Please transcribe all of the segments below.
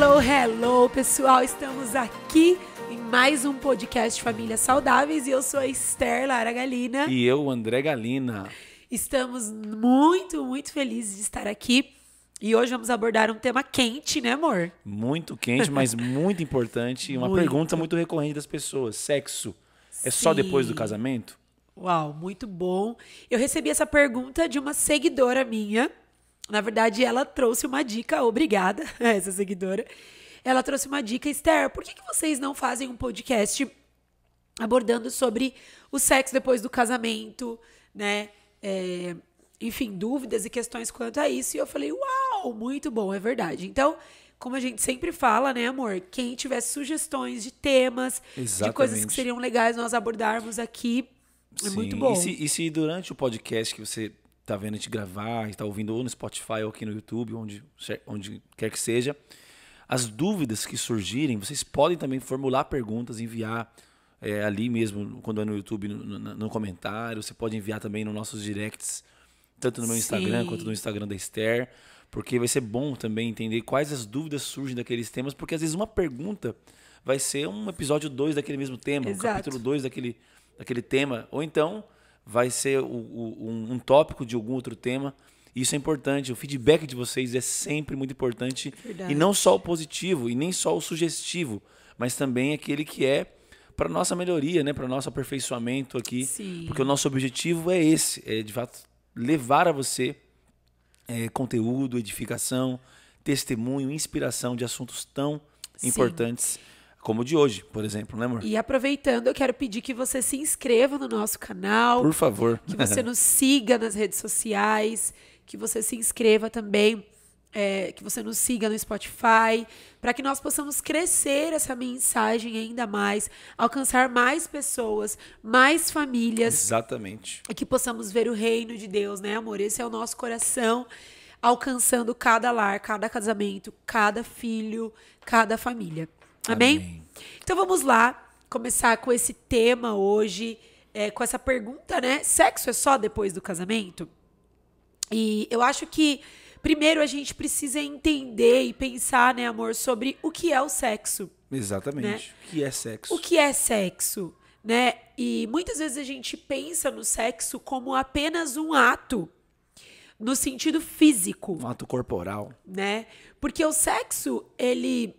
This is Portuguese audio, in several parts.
Hello, hello, pessoal! Estamos aqui em mais um podcast Famílias Saudáveis e eu sou a Esther Lara Galina. E eu, André Galina. Estamos muito, muito felizes de estar aqui. E hoje vamos abordar um tema quente, né, amor? Muito quente, mas muito importante. Uma muito. pergunta muito recorrente das pessoas: sexo é Sim. só depois do casamento? Uau, muito bom. Eu recebi essa pergunta de uma seguidora minha na verdade, ela trouxe uma dica, obrigada, essa seguidora. Ela trouxe uma dica, Esther, por que, que vocês não fazem um podcast abordando sobre o sexo depois do casamento, né? É, enfim, dúvidas e questões quanto a isso. E eu falei, uau, muito bom, é verdade. Então, como a gente sempre fala, né, amor? Quem tiver sugestões de temas, Exatamente. de coisas que seriam legais nós abordarmos aqui, é muito bom. E se, e se durante o podcast que você tá vendo a gente gravar, está ouvindo ou no Spotify ou aqui no YouTube, onde, onde quer que seja, as dúvidas que surgirem, vocês podem também formular perguntas, enviar é, ali mesmo, quando é no YouTube, no, no, comentário. Você pode enviar também nos nossos directs, tanto no meu Sim. Instagram quanto no Instagram da Esther, porque vai ser bom também entender quais as dúvidas surgem daqueles temas, porque às vezes uma pergunta vai ser um episódio 2 daquele mesmo tema, Exato. um capítulo 2 daquele, daquele tema, ou então vai ser o, o, um, um tópico de algum outro tema. Isso é importante. O feedback de vocês é sempre muito importante. Verdade. E não só o positivo, e nem só o sugestivo, mas também aquele que é para nossa melhoria, né? para nosso aperfeiçoamento aqui. Sim. Porque o nosso objetivo é esse: é de fato levar a você é, conteúdo, edificação, testemunho, inspiração de assuntos tão Sim. importantes como o de hoje, por exemplo, né, amor? E aproveitando, eu quero pedir que você se inscreva no nosso canal. Por favor. Que você nos siga nas redes sociais, que você se inscreva também, é, que você nos siga no Spotify, para que nós possamos crescer essa mensagem ainda mais, alcançar mais pessoas, mais famílias. Exatamente. E que possamos ver o reino de Deus, né, amor? Esse é o nosso coração alcançando cada lar, cada casamento, cada filho, cada família. Amém? Tá Amém? Então vamos lá começar com esse tema hoje, é, com essa pergunta, né? Sexo é só depois do casamento? E eu acho que primeiro a gente precisa entender e pensar, né, amor, sobre o que é o sexo. Exatamente. Né? O que é sexo? O que é sexo, né? E muitas vezes a gente pensa no sexo como apenas um ato no sentido físico, um ato corporal, né? Porque o sexo, ele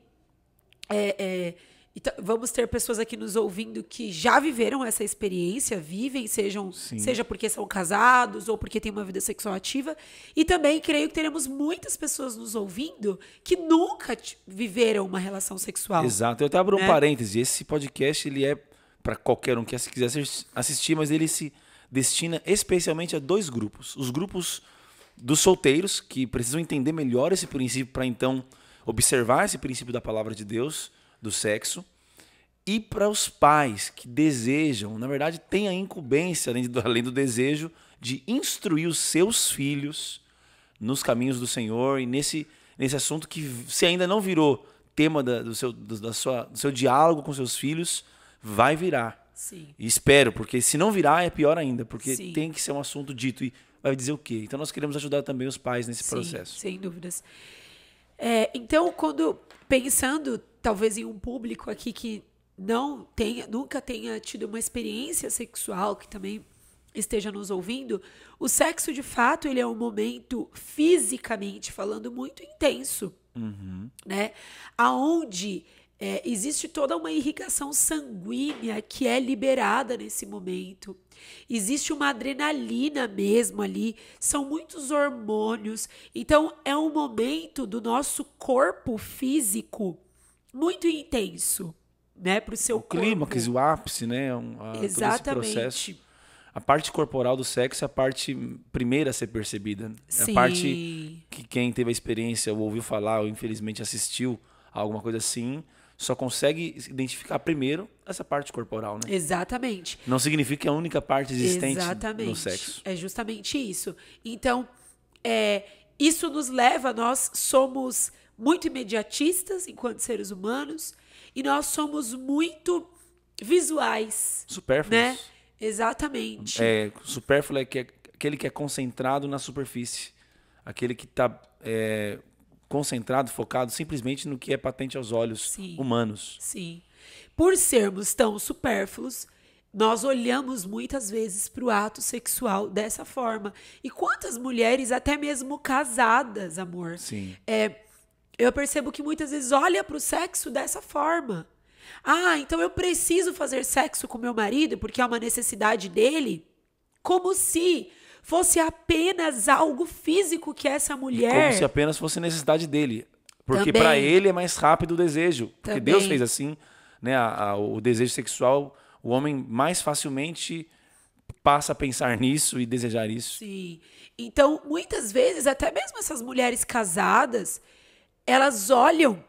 é, é, então, vamos ter pessoas aqui nos ouvindo que já viveram essa experiência, vivem, sejam, seja porque são casados ou porque têm uma vida sexual ativa. E também creio que teremos muitas pessoas nos ouvindo que nunca viveram uma relação sexual. Exato. Eu até abro né? um parêntese. Esse podcast ele é para qualquer um que quiser assistir, mas ele se destina especialmente a dois grupos. Os grupos dos solteiros, que precisam entender melhor esse princípio para então observar esse princípio da palavra de Deus, do sexo, e para os pais que desejam, na verdade, têm a incumbência, além do, além do desejo, de instruir os seus filhos nos caminhos do Senhor e nesse, nesse assunto que, se ainda não virou tema da, do, seu, do, da sua, do seu diálogo com seus filhos, vai virar. Sim. E espero, porque se não virar é pior ainda, porque Sim. tem que ser um assunto dito. E vai dizer o quê? Então nós queremos ajudar também os pais nesse Sim, processo. Sem dúvidas. É, então, quando pensando talvez em um público aqui que não tenha, nunca tenha tido uma experiência sexual, que também esteja nos ouvindo, o sexo de fato ele é um momento fisicamente falando muito intenso, uhum. né? Aonde é, existe toda uma irrigação sanguínea que é liberada nesse momento. Existe uma adrenalina mesmo ali, são muitos hormônios. Então, é um momento do nosso corpo físico muito intenso, né, para o seu clima que clímax, o ápice, né, é um, a, Exatamente. processo. A parte corporal do sexo é a parte primeira a ser percebida. Sim. É a parte que quem teve a experiência ou ouviu falar ou infelizmente assistiu a alguma coisa assim, só consegue identificar primeiro essa parte corporal, né? Exatamente. Não significa que é a única parte existente Exatamente. no sexo. É justamente isso. Então, é, isso nos leva, nós somos muito imediatistas enquanto seres humanos e nós somos muito visuais. Supérfluos. Né? Exatamente. É, supérfluo é, que é aquele que é concentrado na superfície. Aquele que está é, concentrado, focado simplesmente no que é patente aos olhos sim, humanos. Sim. Por sermos tão supérfluos, nós olhamos muitas vezes para o ato sexual dessa forma. E quantas mulheres, até mesmo casadas, amor, Sim. É, eu percebo que muitas vezes olha para o sexo dessa forma. Ah, então eu preciso fazer sexo com meu marido porque é uma necessidade dele? Como se fosse apenas algo físico que essa mulher. E como se apenas fosse necessidade dele. Porque para ele é mais rápido o desejo. Também. Porque Deus fez assim, né? A, a, o desejo sexual, o homem mais facilmente passa a pensar nisso e desejar isso. Sim. Então, muitas vezes, até mesmo essas mulheres casadas, elas olham,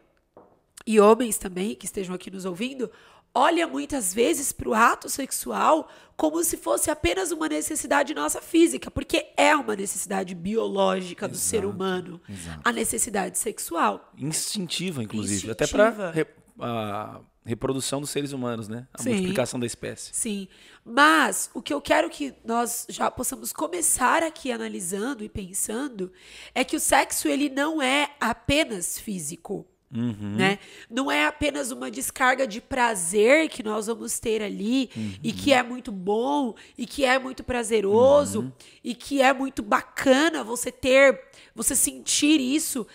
e homens também que estejam aqui nos ouvindo, olha muitas vezes para o ato sexual como se fosse apenas uma necessidade nossa física, porque é uma necessidade biológica exato, do ser humano, exato. a necessidade sexual. Instintiva, inclusive, Instintiva. até para re, a reprodução dos seres humanos, né? A Sim. multiplicação da espécie. Sim. Mas o que eu quero que nós já possamos começar aqui analisando e pensando é que o sexo ele não é apenas físico. Uhum. Né? Não é apenas uma descarga de prazer que nós vamos ter ali uhum. e que é muito bom e que é muito prazeroso uhum. e que é muito bacana você ter, você sentir isso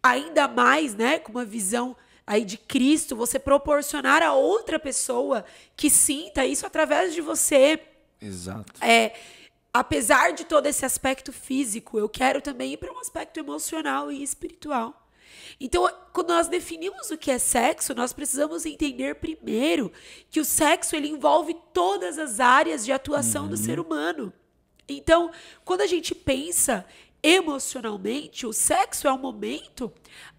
ainda mais, né, com uma visão aí de Cristo, você proporcionar a outra pessoa que sinta isso através de você. Exato. É, apesar de todo esse aspecto físico, eu quero também ir para um aspecto emocional e espiritual. Então, quando nós definimos o que é sexo, nós precisamos entender primeiro que o sexo ele envolve todas as áreas de atuação uhum. do ser uhum. humano. Então, quando a gente pensa emocionalmente, o sexo é um momento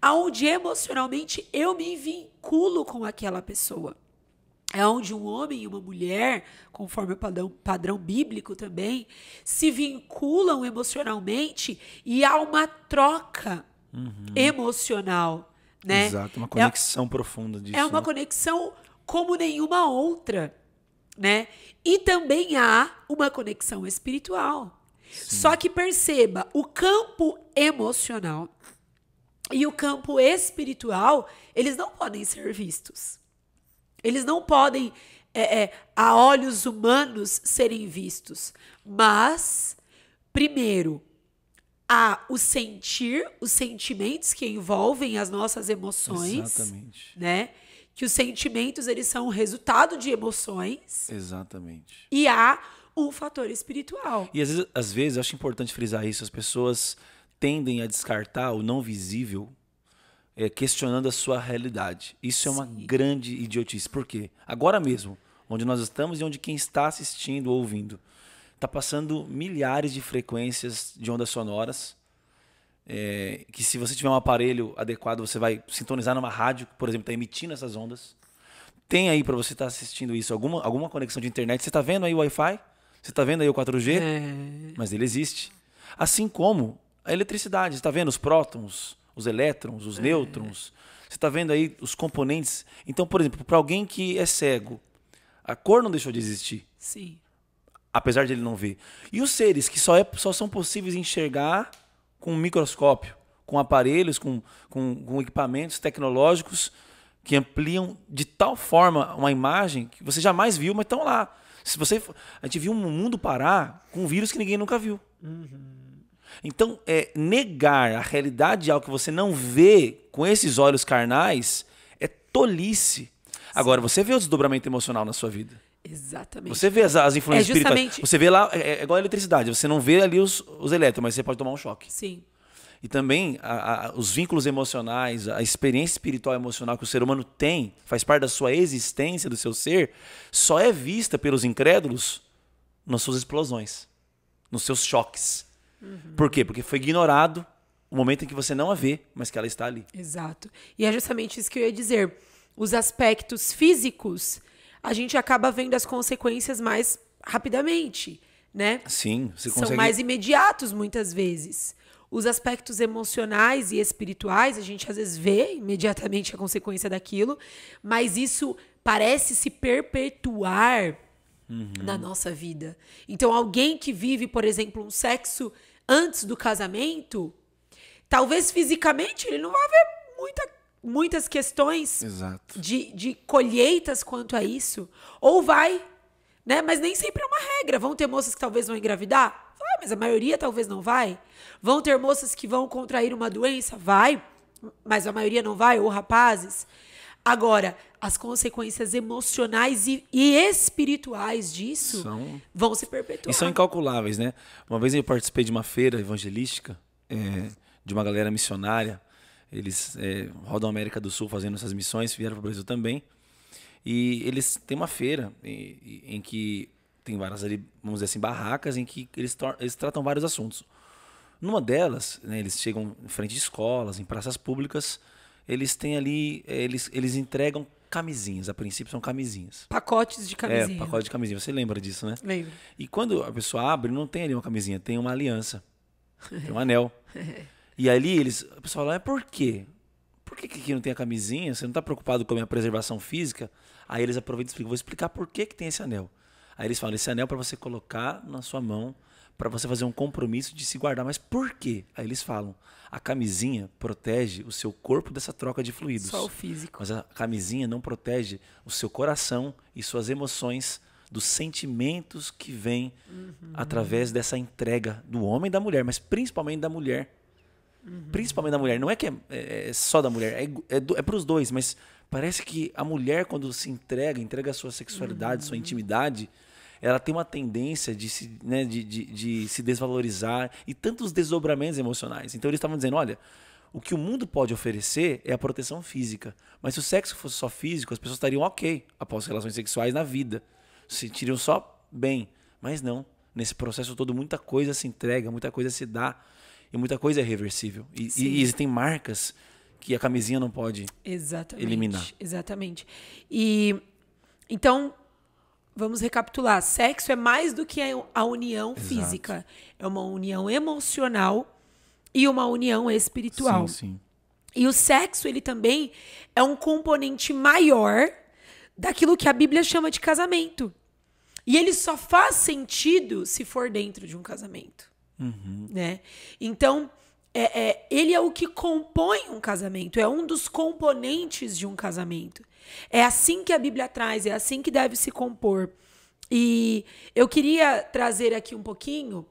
onde emocionalmente eu me vinculo com aquela pessoa. É onde um homem e uma mulher, conforme o padrão, padrão bíblico também, se vinculam emocionalmente e há uma troca uhum. emocional. Né? Exato, uma é conexão é, profunda disso. É uma né? conexão como nenhuma outra. Né? E também há uma conexão espiritual. Sim. Só que perceba, o campo emocional e o campo espiritual, eles não podem ser vistos. Eles não podem, é, é, a olhos humanos, serem vistos. Mas, primeiro, a o sentir, os sentimentos que envolvem as nossas emoções. Exatamente. Né? Que os sentimentos eles são resultado de emoções. Exatamente. E há um fator espiritual. E às vezes, às vezes acho importante frisar isso, as pessoas tendem a descartar o não visível é, questionando a sua realidade. Isso Sim. é uma grande idiotice. Por quê? Agora mesmo, onde nós estamos e onde quem está assistindo ou ouvindo está passando milhares de frequências de ondas sonoras. É, que se você tiver um aparelho adequado, você vai sintonizar numa rádio, que, por exemplo, está emitindo essas ondas. Tem aí para você estar tá assistindo isso alguma, alguma conexão de internet. Você está vendo aí o Wi-Fi? Você está vendo aí o 4G? É... Mas ele existe. Assim como a eletricidade. Você está vendo os prótons, os elétrons, os é... nêutrons. Você está vendo aí os componentes. Então, por exemplo, para alguém que é cego, a cor não deixou de existir. Sim apesar de ele não ver. E os seres que só, é, só são possíveis enxergar com um microscópio, com aparelhos, com, com, com equipamentos tecnológicos que ampliam de tal forma uma imagem que você jamais viu, mas estão lá. Se você, a gente viu um mundo parar com um vírus que ninguém nunca viu. Uhum. Então, é, negar a realidade de algo que você não vê com esses olhos carnais é tolice. Agora, você vê o desdobramento emocional na sua vida. Exatamente. Você vê as, as influências é justamente... Você vê lá, é, é, igual a eletricidade, você não vê ali os, os elétrons, mas você pode tomar um choque. Sim. E também a, a, os vínculos emocionais, a experiência espiritual emocional que o ser humano tem, faz parte da sua existência, do seu ser, só é vista pelos incrédulos nas suas explosões, nos seus choques. Uhum. Por quê? Porque foi ignorado o momento em que você não a vê, mas que ela está ali. Exato. E é justamente isso que eu ia dizer os aspectos físicos, a gente acaba vendo as consequências mais rapidamente, né? Sim, você consegue... São mais imediatos muitas vezes. Os aspectos emocionais e espirituais, a gente às vezes vê imediatamente a consequência daquilo, mas isso parece se perpetuar uhum. na nossa vida. Então, alguém que vive, por exemplo, um sexo antes do casamento, talvez fisicamente ele não vá ver muita muitas questões Exato. De, de colheitas quanto a isso. Ou vai, né? Mas nem sempre é uma regra. Vão ter moças que talvez vão engravidar? Vai, mas a maioria talvez não vai. Vão ter moças que vão contrair uma doença? Vai, mas a maioria não vai, ou rapazes. Agora, as consequências emocionais e, e espirituais disso são... vão se perpetuar. E são incalculáveis, né? Uma vez eu participei de uma feira evangelística é, de uma galera missionária eles é, rodam a América do Sul fazendo essas missões, vieram para o Brasil também. E eles têm uma feira em, em que tem várias ali, vamos dizer assim, barracas em que eles, eles tratam vários assuntos. Numa delas, né, eles chegam em frente de escolas, em praças públicas, eles têm ali, é, eles, eles entregam camisinhas, a princípio são camisinhas. Pacotes de é, camisinha. É, pacote de camisinha, você lembra disso, né? Lembro. E quando a pessoa abre, não tem ali uma camisinha, tem uma aliança, tem um anel. E ali eles. O pessoal fala, é por quê? Por que, que aqui não tem a camisinha? Você não está preocupado com a minha preservação física? Aí eles aproveitam e explicam, vou explicar por que, que tem esse anel. Aí eles falam, esse anel é para você colocar na sua mão, para você fazer um compromisso de se guardar. Mas por quê? Aí eles falam, a camisinha protege o seu corpo dessa troca de fluidos. Só o físico. Mas a camisinha não protege o seu coração e suas emoções dos sentimentos que vêm uhum. através dessa entrega do homem e da mulher, mas principalmente da mulher Uhum. Principalmente da mulher. Não é que é, é, é só da mulher, é, é, é para os dois, mas parece que a mulher, quando se entrega, entrega a sua sexualidade, uhum. sua intimidade, ela tem uma tendência de se, né, de, de, de se desvalorizar e tantos desdobramentos emocionais. Então eles estavam dizendo: olha, o que o mundo pode oferecer é a proteção física. Mas se o sexo fosse só físico, as pessoas estariam ok após relações sexuais na vida. Se sentiriam só bem. Mas não. Nesse processo todo, muita coisa se entrega, muita coisa se dá. E muita coisa é reversível. E, e existem marcas que a camisinha não pode exatamente, eliminar. Exatamente. E então, vamos recapitular: sexo é mais do que a união Exato. física, é uma união emocional e uma união espiritual. Sim, sim. E o sexo, ele também é um componente maior daquilo que a Bíblia chama de casamento. E ele só faz sentido se for dentro de um casamento. Uhum. Né? Então, é, é, ele é o que compõe um casamento, é um dos componentes de um casamento. É assim que a Bíblia traz, é assim que deve se compor. E eu queria trazer aqui um pouquinho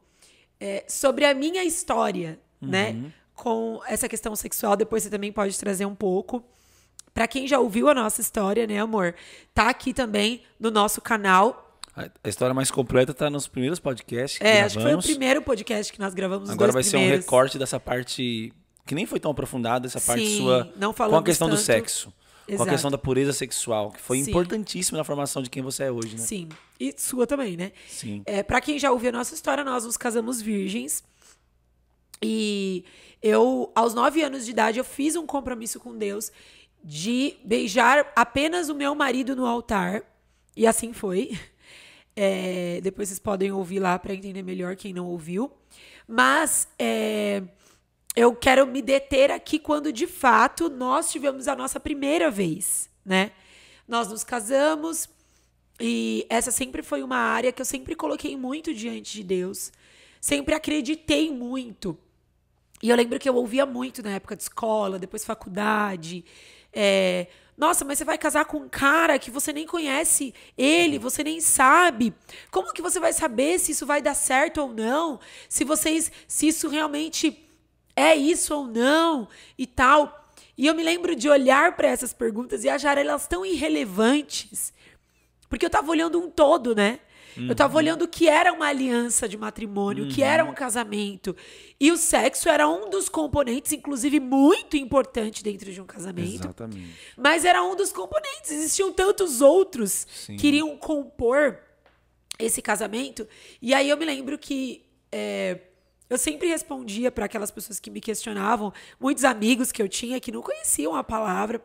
é, sobre a minha história, né, uhum. né? Com essa questão sexual, depois você também pode trazer um pouco. Para quem já ouviu a nossa história, né, amor? Tá aqui também no nosso canal a história mais completa está nos primeiros podcasts que É, gravamos. acho que foi o primeiro podcast que nós gravamos. Agora vai primeiros. ser um recorte dessa parte que nem foi tão aprofundada, essa Sim, parte sua com a questão tanto. do sexo. Exato. Com a questão da pureza sexual, que foi Sim. importantíssima na formação de quem você é hoje, né? Sim. E sua também, né? Sim. É, para quem já ouviu a nossa história, nós nos casamos virgens. E eu, aos nove anos de idade, eu fiz um compromisso com Deus de beijar apenas o meu marido no altar. E assim foi. É, depois vocês podem ouvir lá para entender melhor quem não ouviu. Mas é, eu quero me deter aqui quando de fato nós tivemos a nossa primeira vez, né? Nós nos casamos e essa sempre foi uma área que eu sempre coloquei muito diante de Deus, sempre acreditei muito. E eu lembro que eu ouvia muito na época de escola, depois faculdade. É, nossa, mas você vai casar com um cara que você nem conhece ele, você nem sabe. Como que você vai saber se isso vai dar certo ou não? Se vocês, se isso realmente é isso ou não e tal. E eu me lembro de olhar para essas perguntas e achar elas tão irrelevantes, porque eu estava olhando um todo, né? Uhum. Eu tava uhum. olhando o que era uma aliança de matrimônio, uhum. o que era um uhum. casamento. E o sexo era um dos componentes, inclusive muito importante dentro de um casamento. Exatamente. Mas era um dos componentes. Existiam tantos outros Sim. que iriam compor esse casamento. E aí eu me lembro que. É, eu sempre respondia para aquelas pessoas que me questionavam, muitos amigos que eu tinha que não conheciam a palavra.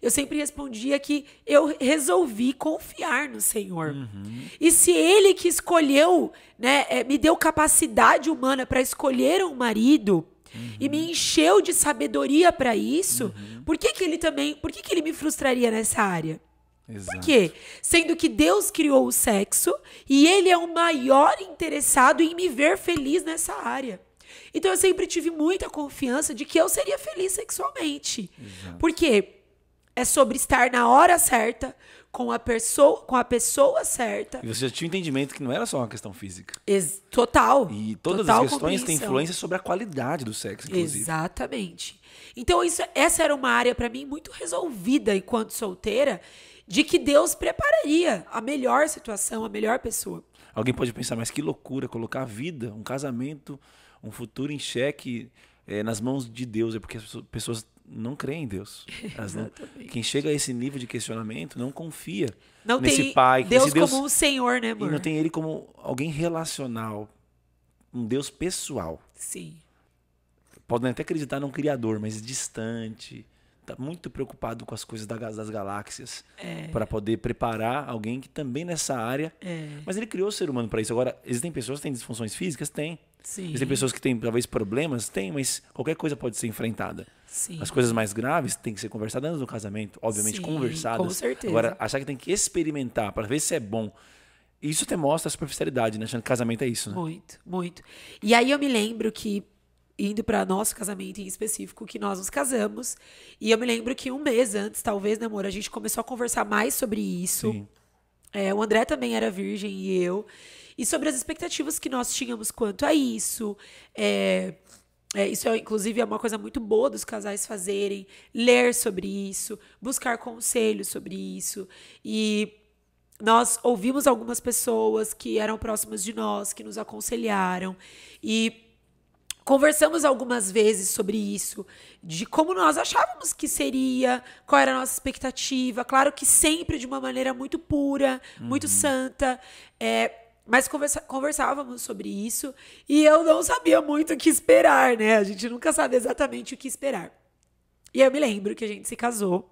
Eu sempre respondia que eu resolvi confiar no Senhor. Uhum. E se Ele que escolheu, né, eh, me deu capacidade humana para escolher um marido, Uhum. e me uhum. encheu de sabedoria para isso, uhum. por que, que ele também, por que, que ele me frustraria nessa área? Exato. Por quê? Sendo que Deus criou o sexo e ele é o maior interessado em me ver feliz nessa área. Então eu sempre tive muita confiança de que eu seria feliz sexualmente. Exato. Por quê? É sobre estar na hora certa, com a, pessoa, com a pessoa certa. E você já tinha o um entendimento que não era só uma questão física. Ex total. E todas total as questões têm influência sobre a qualidade do sexo, inclusive. Exatamente. Então, isso, essa era uma área para mim muito resolvida enquanto solteira de que Deus prepararia a melhor situação, a melhor pessoa. Alguém pode pensar, mas que loucura colocar a vida, um casamento, um futuro em xeque é, nas mãos de Deus. É porque as pessoas não creem em Deus. Não, quem chega a esse nível de questionamento não confia não nesse tem Pai. Deus, nesse Deus como um Senhor, né, amor? E não tem Ele como alguém relacional, um Deus pessoal. Sim. Podem até acreditar num Criador, mas distante, tá muito preocupado com as coisas da, das galáxias é. para poder preparar alguém que também nessa área. É. Mas ele criou o ser humano para isso. Agora, existem pessoas que têm disfunções físicas? Tem. Sim. Existem pessoas que têm talvez problemas? Tem, mas qualquer coisa pode ser enfrentada. Sim. As coisas mais graves têm que ser conversadas antes do casamento, obviamente Sim, conversadas. Com certeza. Agora, achar que tem que experimentar para ver se é bom. Isso te mostra a superficialidade, né? Achando que casamento é isso, né? Muito, muito. E aí eu me lembro que indo para nosso casamento em específico, que nós nos casamos. E eu me lembro que um mês antes, talvez, né, amor, a gente começou a conversar mais sobre isso. É, o André também era virgem e eu. E sobre as expectativas que nós tínhamos quanto a isso. É, é, isso, é, inclusive, é uma coisa muito boa dos casais fazerem, ler sobre isso, buscar conselhos sobre isso. E nós ouvimos algumas pessoas que eram próximas de nós, que nos aconselharam. E Conversamos algumas vezes sobre isso, de como nós achávamos que seria, qual era a nossa expectativa. Claro que sempre de uma maneira muito pura, uhum. muito santa. É, mas conversa conversávamos sobre isso e eu não sabia muito o que esperar, né? A gente nunca sabe exatamente o que esperar. E eu me lembro que a gente se casou.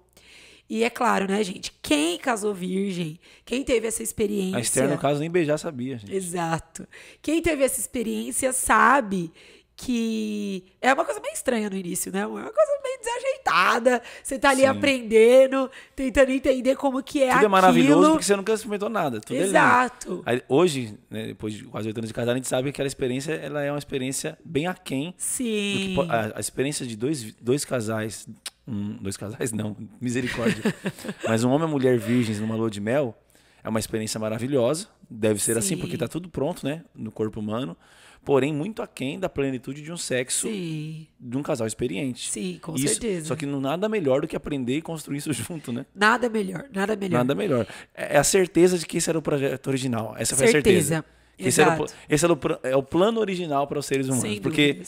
E é claro, né, gente? Quem casou virgem, quem teve essa experiência. A Esther, no caso, nem beijar sabia, gente. Exato. Quem teve essa experiência sabe que é uma coisa bem estranha no início, né? É uma coisa bem desajeitada. Você tá ali Sim. aprendendo, tentando entender como que é Tudo é aquilo. é maravilhoso porque você nunca experimentou nada. Tudo é Exato. É Aí, hoje, né, depois de quase oito anos de casado, a gente sabe que aquela experiência ela é uma experiência bem aquém. Sim. Do que, a, a experiência de dois, dois casais... Um, dois casais não, misericórdia. Mas um homem e uma mulher virgens numa lua de mel é uma experiência maravilhosa. Deve ser Sim. assim, porque tá tudo pronto, né? No corpo humano porém muito aquém da plenitude de um sexo Sim. de um casal experiente. Sim, com isso, certeza. Só que não nada melhor do que aprender e construir isso junto, né? Nada melhor, nada melhor. Nada melhor. É, é a certeza de que esse era o projeto original. Essa foi a certeza. Esse, era o, esse era o, é o plano original para os seres humanos. Sem porque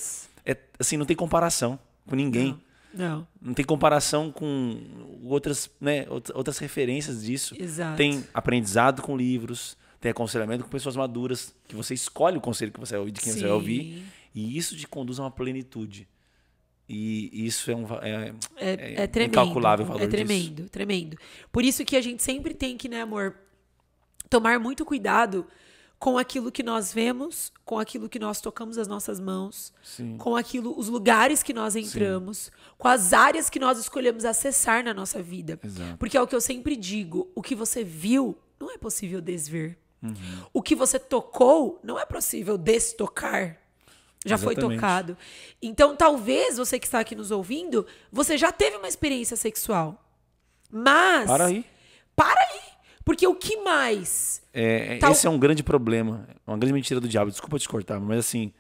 é, assim, não tem comparação com ninguém. Não. Não. Não tem comparação com outras, né, outras referências disso. Exato. Tem aprendizado com livros, tem aconselhamento com pessoas maduras, que você escolhe o conselho que você vai ouvir, de quem Sim. você vai ouvir. E isso te conduz a uma plenitude. E isso é um é, é, é, é tremendo, incalculável o valor É tremendo, disso. tremendo. Por isso que a gente sempre tem que, né, amor, tomar muito cuidado com aquilo que nós vemos, com aquilo que nós tocamos as nossas mãos, Sim. com aquilo, os lugares que nós entramos, Sim. com as áreas que nós escolhemos acessar na nossa vida. Exato. Porque é o que eu sempre digo, o que você viu não é possível desver. Uhum. O que você tocou não é possível destocar. Já Exatamente. foi tocado. Então, talvez você que está aqui nos ouvindo, você já teve uma experiência sexual. Mas. Para aí. Para aí. Porque o que mais? É, Tal... Esse é um grande problema. Uma grande mentira do diabo. Desculpa te cortar, mas assim.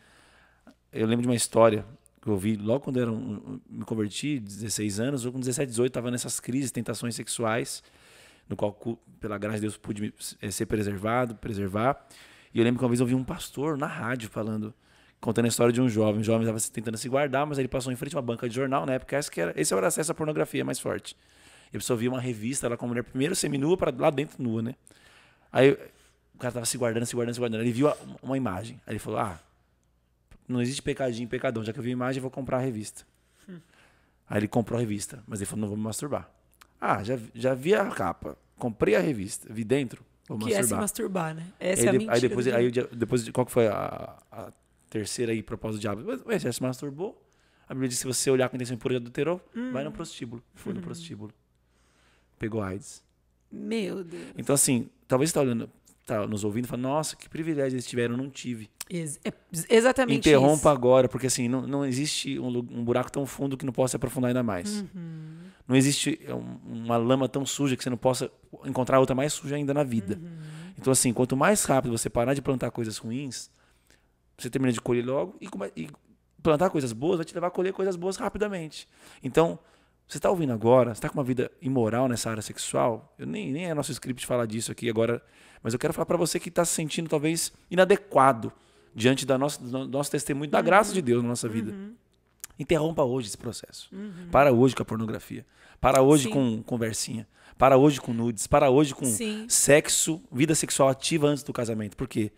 Eu lembro de uma história que eu ouvi logo quando eu era um, me converti, 16 anos, ou com 17, 18, estava nessas crises, tentações sexuais no qual, pela graça de Deus, pude eh, ser preservado, preservar. E eu lembro que uma vez eu ouvi um pastor na rádio falando, contando a história de um jovem. O jovem estava tentando se guardar, mas ele passou em frente a uma banca de jornal, na né? época, esse, que era, esse era o acesso à pornografia mais forte. E só pessoa uma revista lá com a mulher, primeiro seminua, para lá dentro nua, né? Aí o cara estava se guardando, se guardando, se guardando. Ele viu uma imagem. Aí ele falou: Ah, não existe pecadinho, pecadão. Já que eu vi a imagem, eu vou comprar a revista. Hum. Aí ele comprou a revista, mas ele falou: Não vou me masturbar. Ah, já, já vi a capa, comprei a revista, vi dentro. Vou que é masturbar. é se masturbar, né? Essa aí, é a mentira. Aí depois, aí, depois qual que foi a, a terceira aí, propósito do diabo? Mas, ué, já se masturbou? A Bíblia diz que se você olhar com intenção impura e adulterou, hum. vai no hum. prostíbulo. Foi hum. no prostíbulo. Pegou AIDS. Meu Deus. Então, assim, talvez você tá olhando, tá nos ouvindo e fala, nossa, que privilégio eles tiveram, não tive. Ex é, exatamente Interrompa isso. agora, porque assim, não, não existe um, um, buraco tão fundo que não possa se aprofundar ainda mais. Uhum. Não existe é uma lama tão suja que você não possa encontrar outra mais suja ainda na vida. Uhum. Então, assim, quanto mais rápido você parar de plantar coisas ruins, você termina de colher logo e, e plantar coisas boas vai te levar a colher coisas boas rapidamente. Então, você está ouvindo agora, você está com uma vida imoral nessa área sexual, eu nem, nem é nosso script falar disso aqui agora, mas eu quero falar para você que está se sentindo talvez inadequado diante da nossa, do nosso testemunho, da uhum. graça de Deus na nossa vida. Uhum. Interrompa hoje esse processo. Uhum. Para hoje com a pornografia. Para hoje Sim. com conversinha. Para hoje com nudes. Para hoje com Sim. sexo, vida sexual ativa antes do casamento. Porque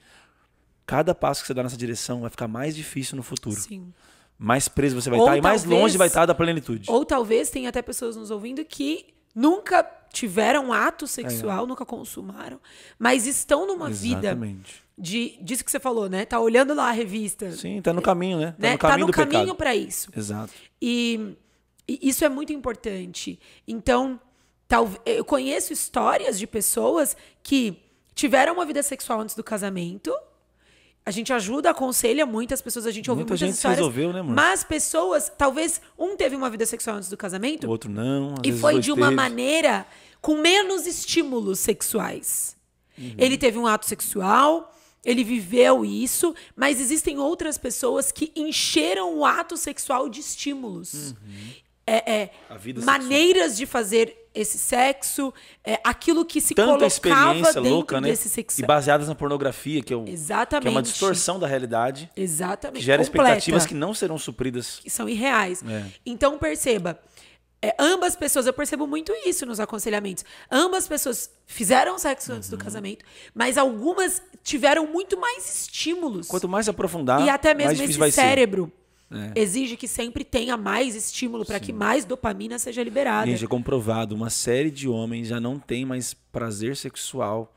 Cada passo que você dá nessa direção vai ficar mais difícil no futuro. Sim mais preso você vai ou estar talvez, e mais longe vai estar da plenitude. Ou talvez tenha até pessoas nos ouvindo que nunca tiveram ato é. sexual, é. nunca consumaram, mas estão numa Exatamente. vida de disso que você falou, né? Tá olhando lá a revista. Sim, tá no é, caminho, né? Tá né? no tá caminho, tá no caminho para isso. Exato. E, e, isso é muito importante. Então, tal, eu conheço histórias de pessoas que tiveram uma vida sexual antes do casamento. A gente ajuda, aconselha muitas pessoas, a gente ouve Muita muitas gente histórias. resolveu, né, amor? Mas pessoas, talvez um teve uma vida sexual antes do casamento, o outro não, e foi de uma teve. maneira com menos estímulos sexuais. Uhum. Ele teve um ato sexual, ele viveu isso, mas existem outras pessoas que encheram o ato sexual de estímulos. Uhum. É, é, maneiras sexual. de fazer esse sexo, é, aquilo que se Tanta colocava experiência dentro louca, né? desse sexo. E baseadas na pornografia, que é, Exatamente. Que é uma distorção da realidade. Exatamente. Que gera Completa. expectativas que não serão supridas. Que são irreais. É. Então, perceba, é, ambas pessoas, eu percebo muito isso nos aconselhamentos. Ambas pessoas fizeram sexo antes do uhum. casamento, mas algumas tiveram muito mais estímulos. Quanto mais aprofundar, e até mesmo esse cérebro. É. Exige que sempre tenha mais estímulo para que mais dopamina seja liberada. Gente, é comprovado, uma série de homens já não tem mais prazer sexual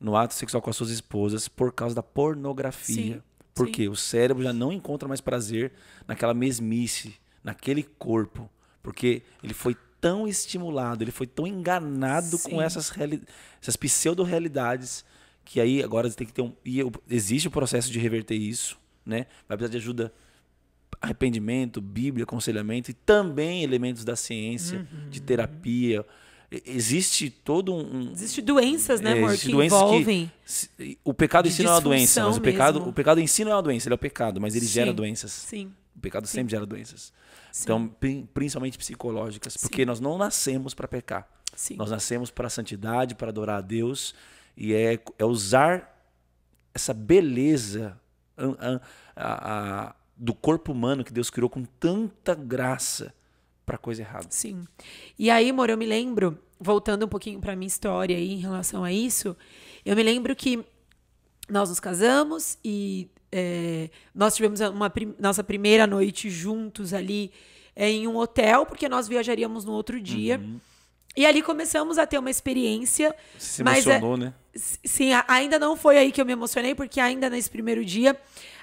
no ato sexual com as suas esposas por causa da pornografia. Sim, Porque sim. o cérebro já não encontra mais prazer naquela mesmice, naquele corpo. Porque ele foi tão estimulado, ele foi tão enganado Sim. com essas, essas pseudo-realidades que aí agora tem que ter um. E existe o processo de reverter isso, né? Vai precisar de ajuda, arrependimento, Bíblia, aconselhamento e também elementos da ciência, uhum. de terapia. Existe todo um. Existe doenças, né, é, amor? É, que doenças envolvem. Que, o pecado ensina é uma doença, mas o pecado, o pecado ensina é uma doença, ele é o pecado, mas ele Sim. gera doenças. Sim. O pecado Sim. sempre gera doenças. Sim. Então, principalmente psicológicas, porque Sim. nós não nascemos para pecar. Sim. Nós nascemos para a santidade, para adorar a Deus, e é, é usar essa beleza a, a, a, do corpo humano que Deus criou com tanta graça para coisa errada. Sim. E aí, amor, eu me lembro, voltando um pouquinho para minha história aí em relação a isso, eu me lembro que nós nos casamos e é, nós tivemos uma nossa primeira noite juntos ali é, em um hotel, porque nós viajaríamos no outro dia. Uhum. E ali começamos a ter uma experiência. Você se é emocionou, né? Sim, ainda não foi aí que eu me emocionei, porque ainda nesse primeiro dia,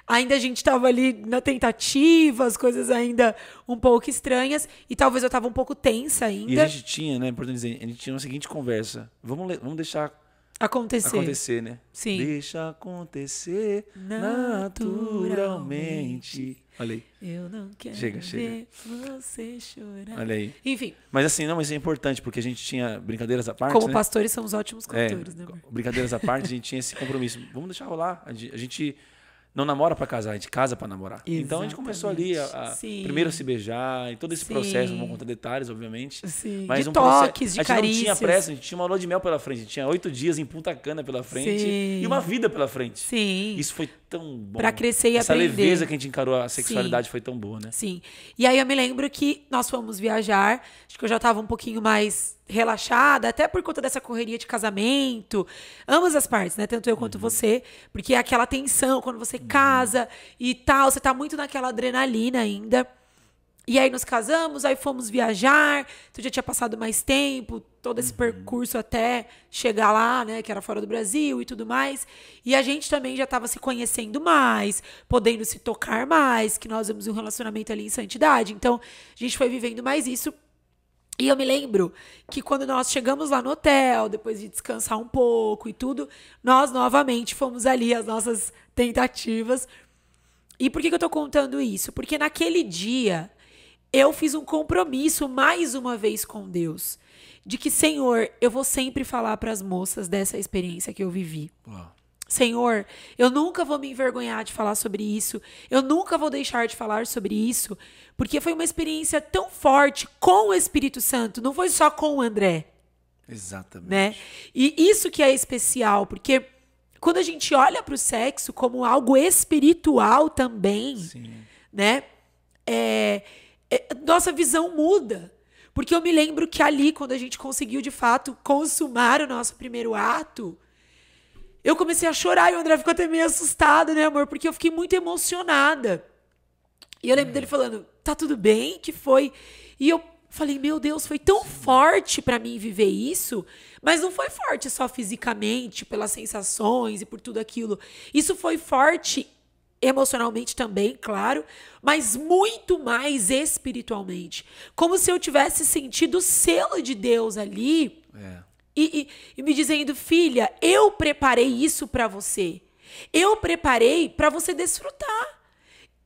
ainda a gente estava ali na tentativa, as coisas ainda um pouco estranhas, e talvez eu estava um pouco tensa ainda. E a gente tinha, né, importante dizer, a gente tinha uma seguinte conversa: vamos, vamos deixar acontecer. Acontecer, né? Sim. Deixa acontecer naturalmente. Olha aí. Eu não quero chega, chega. você chorar. Olha aí. Enfim. Mas assim, não, mas é importante, porque a gente tinha brincadeiras à parte. Como né? pastores, somos ótimos é, cantores, é, né? Amor? Brincadeiras à parte, a gente tinha esse compromisso. Vamos deixar rolar. A gente não namora para casar, a gente casa para namorar. Exatamente. Então a gente começou ali a, a primeiro se beijar, e todo esse Sim. processo, não vou contar detalhes, obviamente. Sim. Mas de um toques, processo, de a gente não tinha pressa, a gente tinha uma lua de mel pela frente, a gente tinha oito dias em Punta Cana pela frente Sim. e uma vida pela frente. Sim. Isso foi tão bom. Pra crescer e Essa aprender. Essa leveza que a gente encarou a sexualidade Sim. foi tão boa, né? Sim. E aí eu me lembro que nós fomos viajar, acho que eu já tava um pouquinho mais relaxada, até por conta dessa correria de casamento. Ambas as partes, né? Tanto eu quanto uhum. você. Porque é aquela tensão quando você uhum. casa e tal, você tá muito naquela adrenalina ainda. E aí nos casamos, aí fomos viajar. tu então já tinha passado mais tempo, todo esse uhum. percurso até chegar lá, né, que era fora do Brasil e tudo mais. E a gente também já estava se conhecendo mais, podendo se tocar mais, que nós vimos um relacionamento ali em santidade. Então, a gente foi vivendo mais isso e eu me lembro que quando nós chegamos lá no hotel, depois de descansar um pouco e tudo, nós novamente fomos ali as nossas tentativas. E por que, que eu tô contando isso? Porque naquele dia eu fiz um compromisso mais uma vez com Deus. De que, Senhor, eu vou sempre falar para as moças dessa experiência que eu vivi. Senhor, eu nunca vou me envergonhar de falar sobre isso. Eu nunca vou deixar de falar sobre isso, porque foi uma experiência tão forte com o Espírito Santo, não foi só com o André. Exatamente. Né? E isso que é especial, porque quando a gente olha para o sexo como algo espiritual também, Sim. né? É, é, nossa visão muda. Porque eu me lembro que ali, quando a gente conseguiu de fato consumar o nosso primeiro ato, eu comecei a chorar e o André ficou até meio assustado, né, amor? Porque eu fiquei muito emocionada. E eu lembro é. dele falando: tá tudo bem? Que foi? E eu falei: meu Deus, foi tão forte para mim viver isso, mas não foi forte só fisicamente, pelas sensações e por tudo aquilo. Isso foi forte emocionalmente também, claro, mas muito mais espiritualmente. Como se eu tivesse sentido o selo de Deus ali é. e, e, e me dizendo, filha, eu preparei isso para você. Eu preparei para você desfrutar.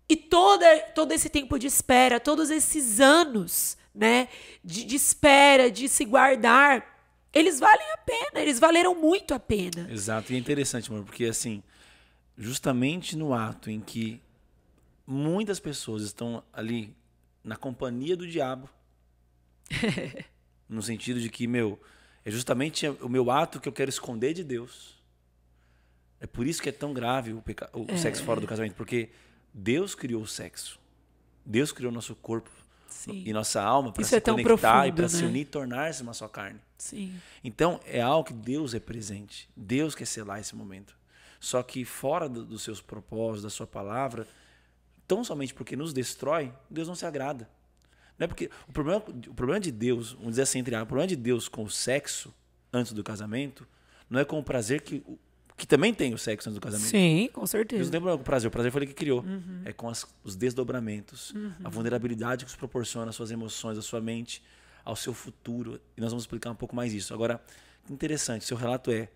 E toda, todo esse tempo de espera, todos esses anos, né, de, de espera, de se guardar, eles valem a pena, eles valeram muito a pena. Exato, e é interessante, mano, porque assim, justamente no ato em que muitas pessoas estão ali na companhia do diabo, no sentido de que, meu, é justamente o meu ato que eu quero esconder de Deus. É por isso que é tão grave o, peca... o é. sexo fora do casamento, porque Deus criou o sexo. Deus criou nosso corpo Sim. e nossa alma para é se é conectar profundo, e para né? se unir e tornar-se uma só carne. Sim. Então, é algo que Deus é presente. Deus quer selar esse momento só que fora do, dos seus propósitos, da sua palavra, tão somente porque nos destrói, Deus não se agrada. Não é porque o problema, o problema de Deus, vamos dizer assim, entre o problema de Deus com o sexo antes do casamento, não é com o prazer que que também tem o sexo antes do casamento. Sim, com certeza. Deus lembra o prazer. O prazer foi ele que criou. Uhum. É com as, os desdobramentos, uhum. a vulnerabilidade que os proporciona às suas emoções, à sua mente, ao seu futuro. E nós vamos explicar um pouco mais isso. Agora, interessante, seu relato é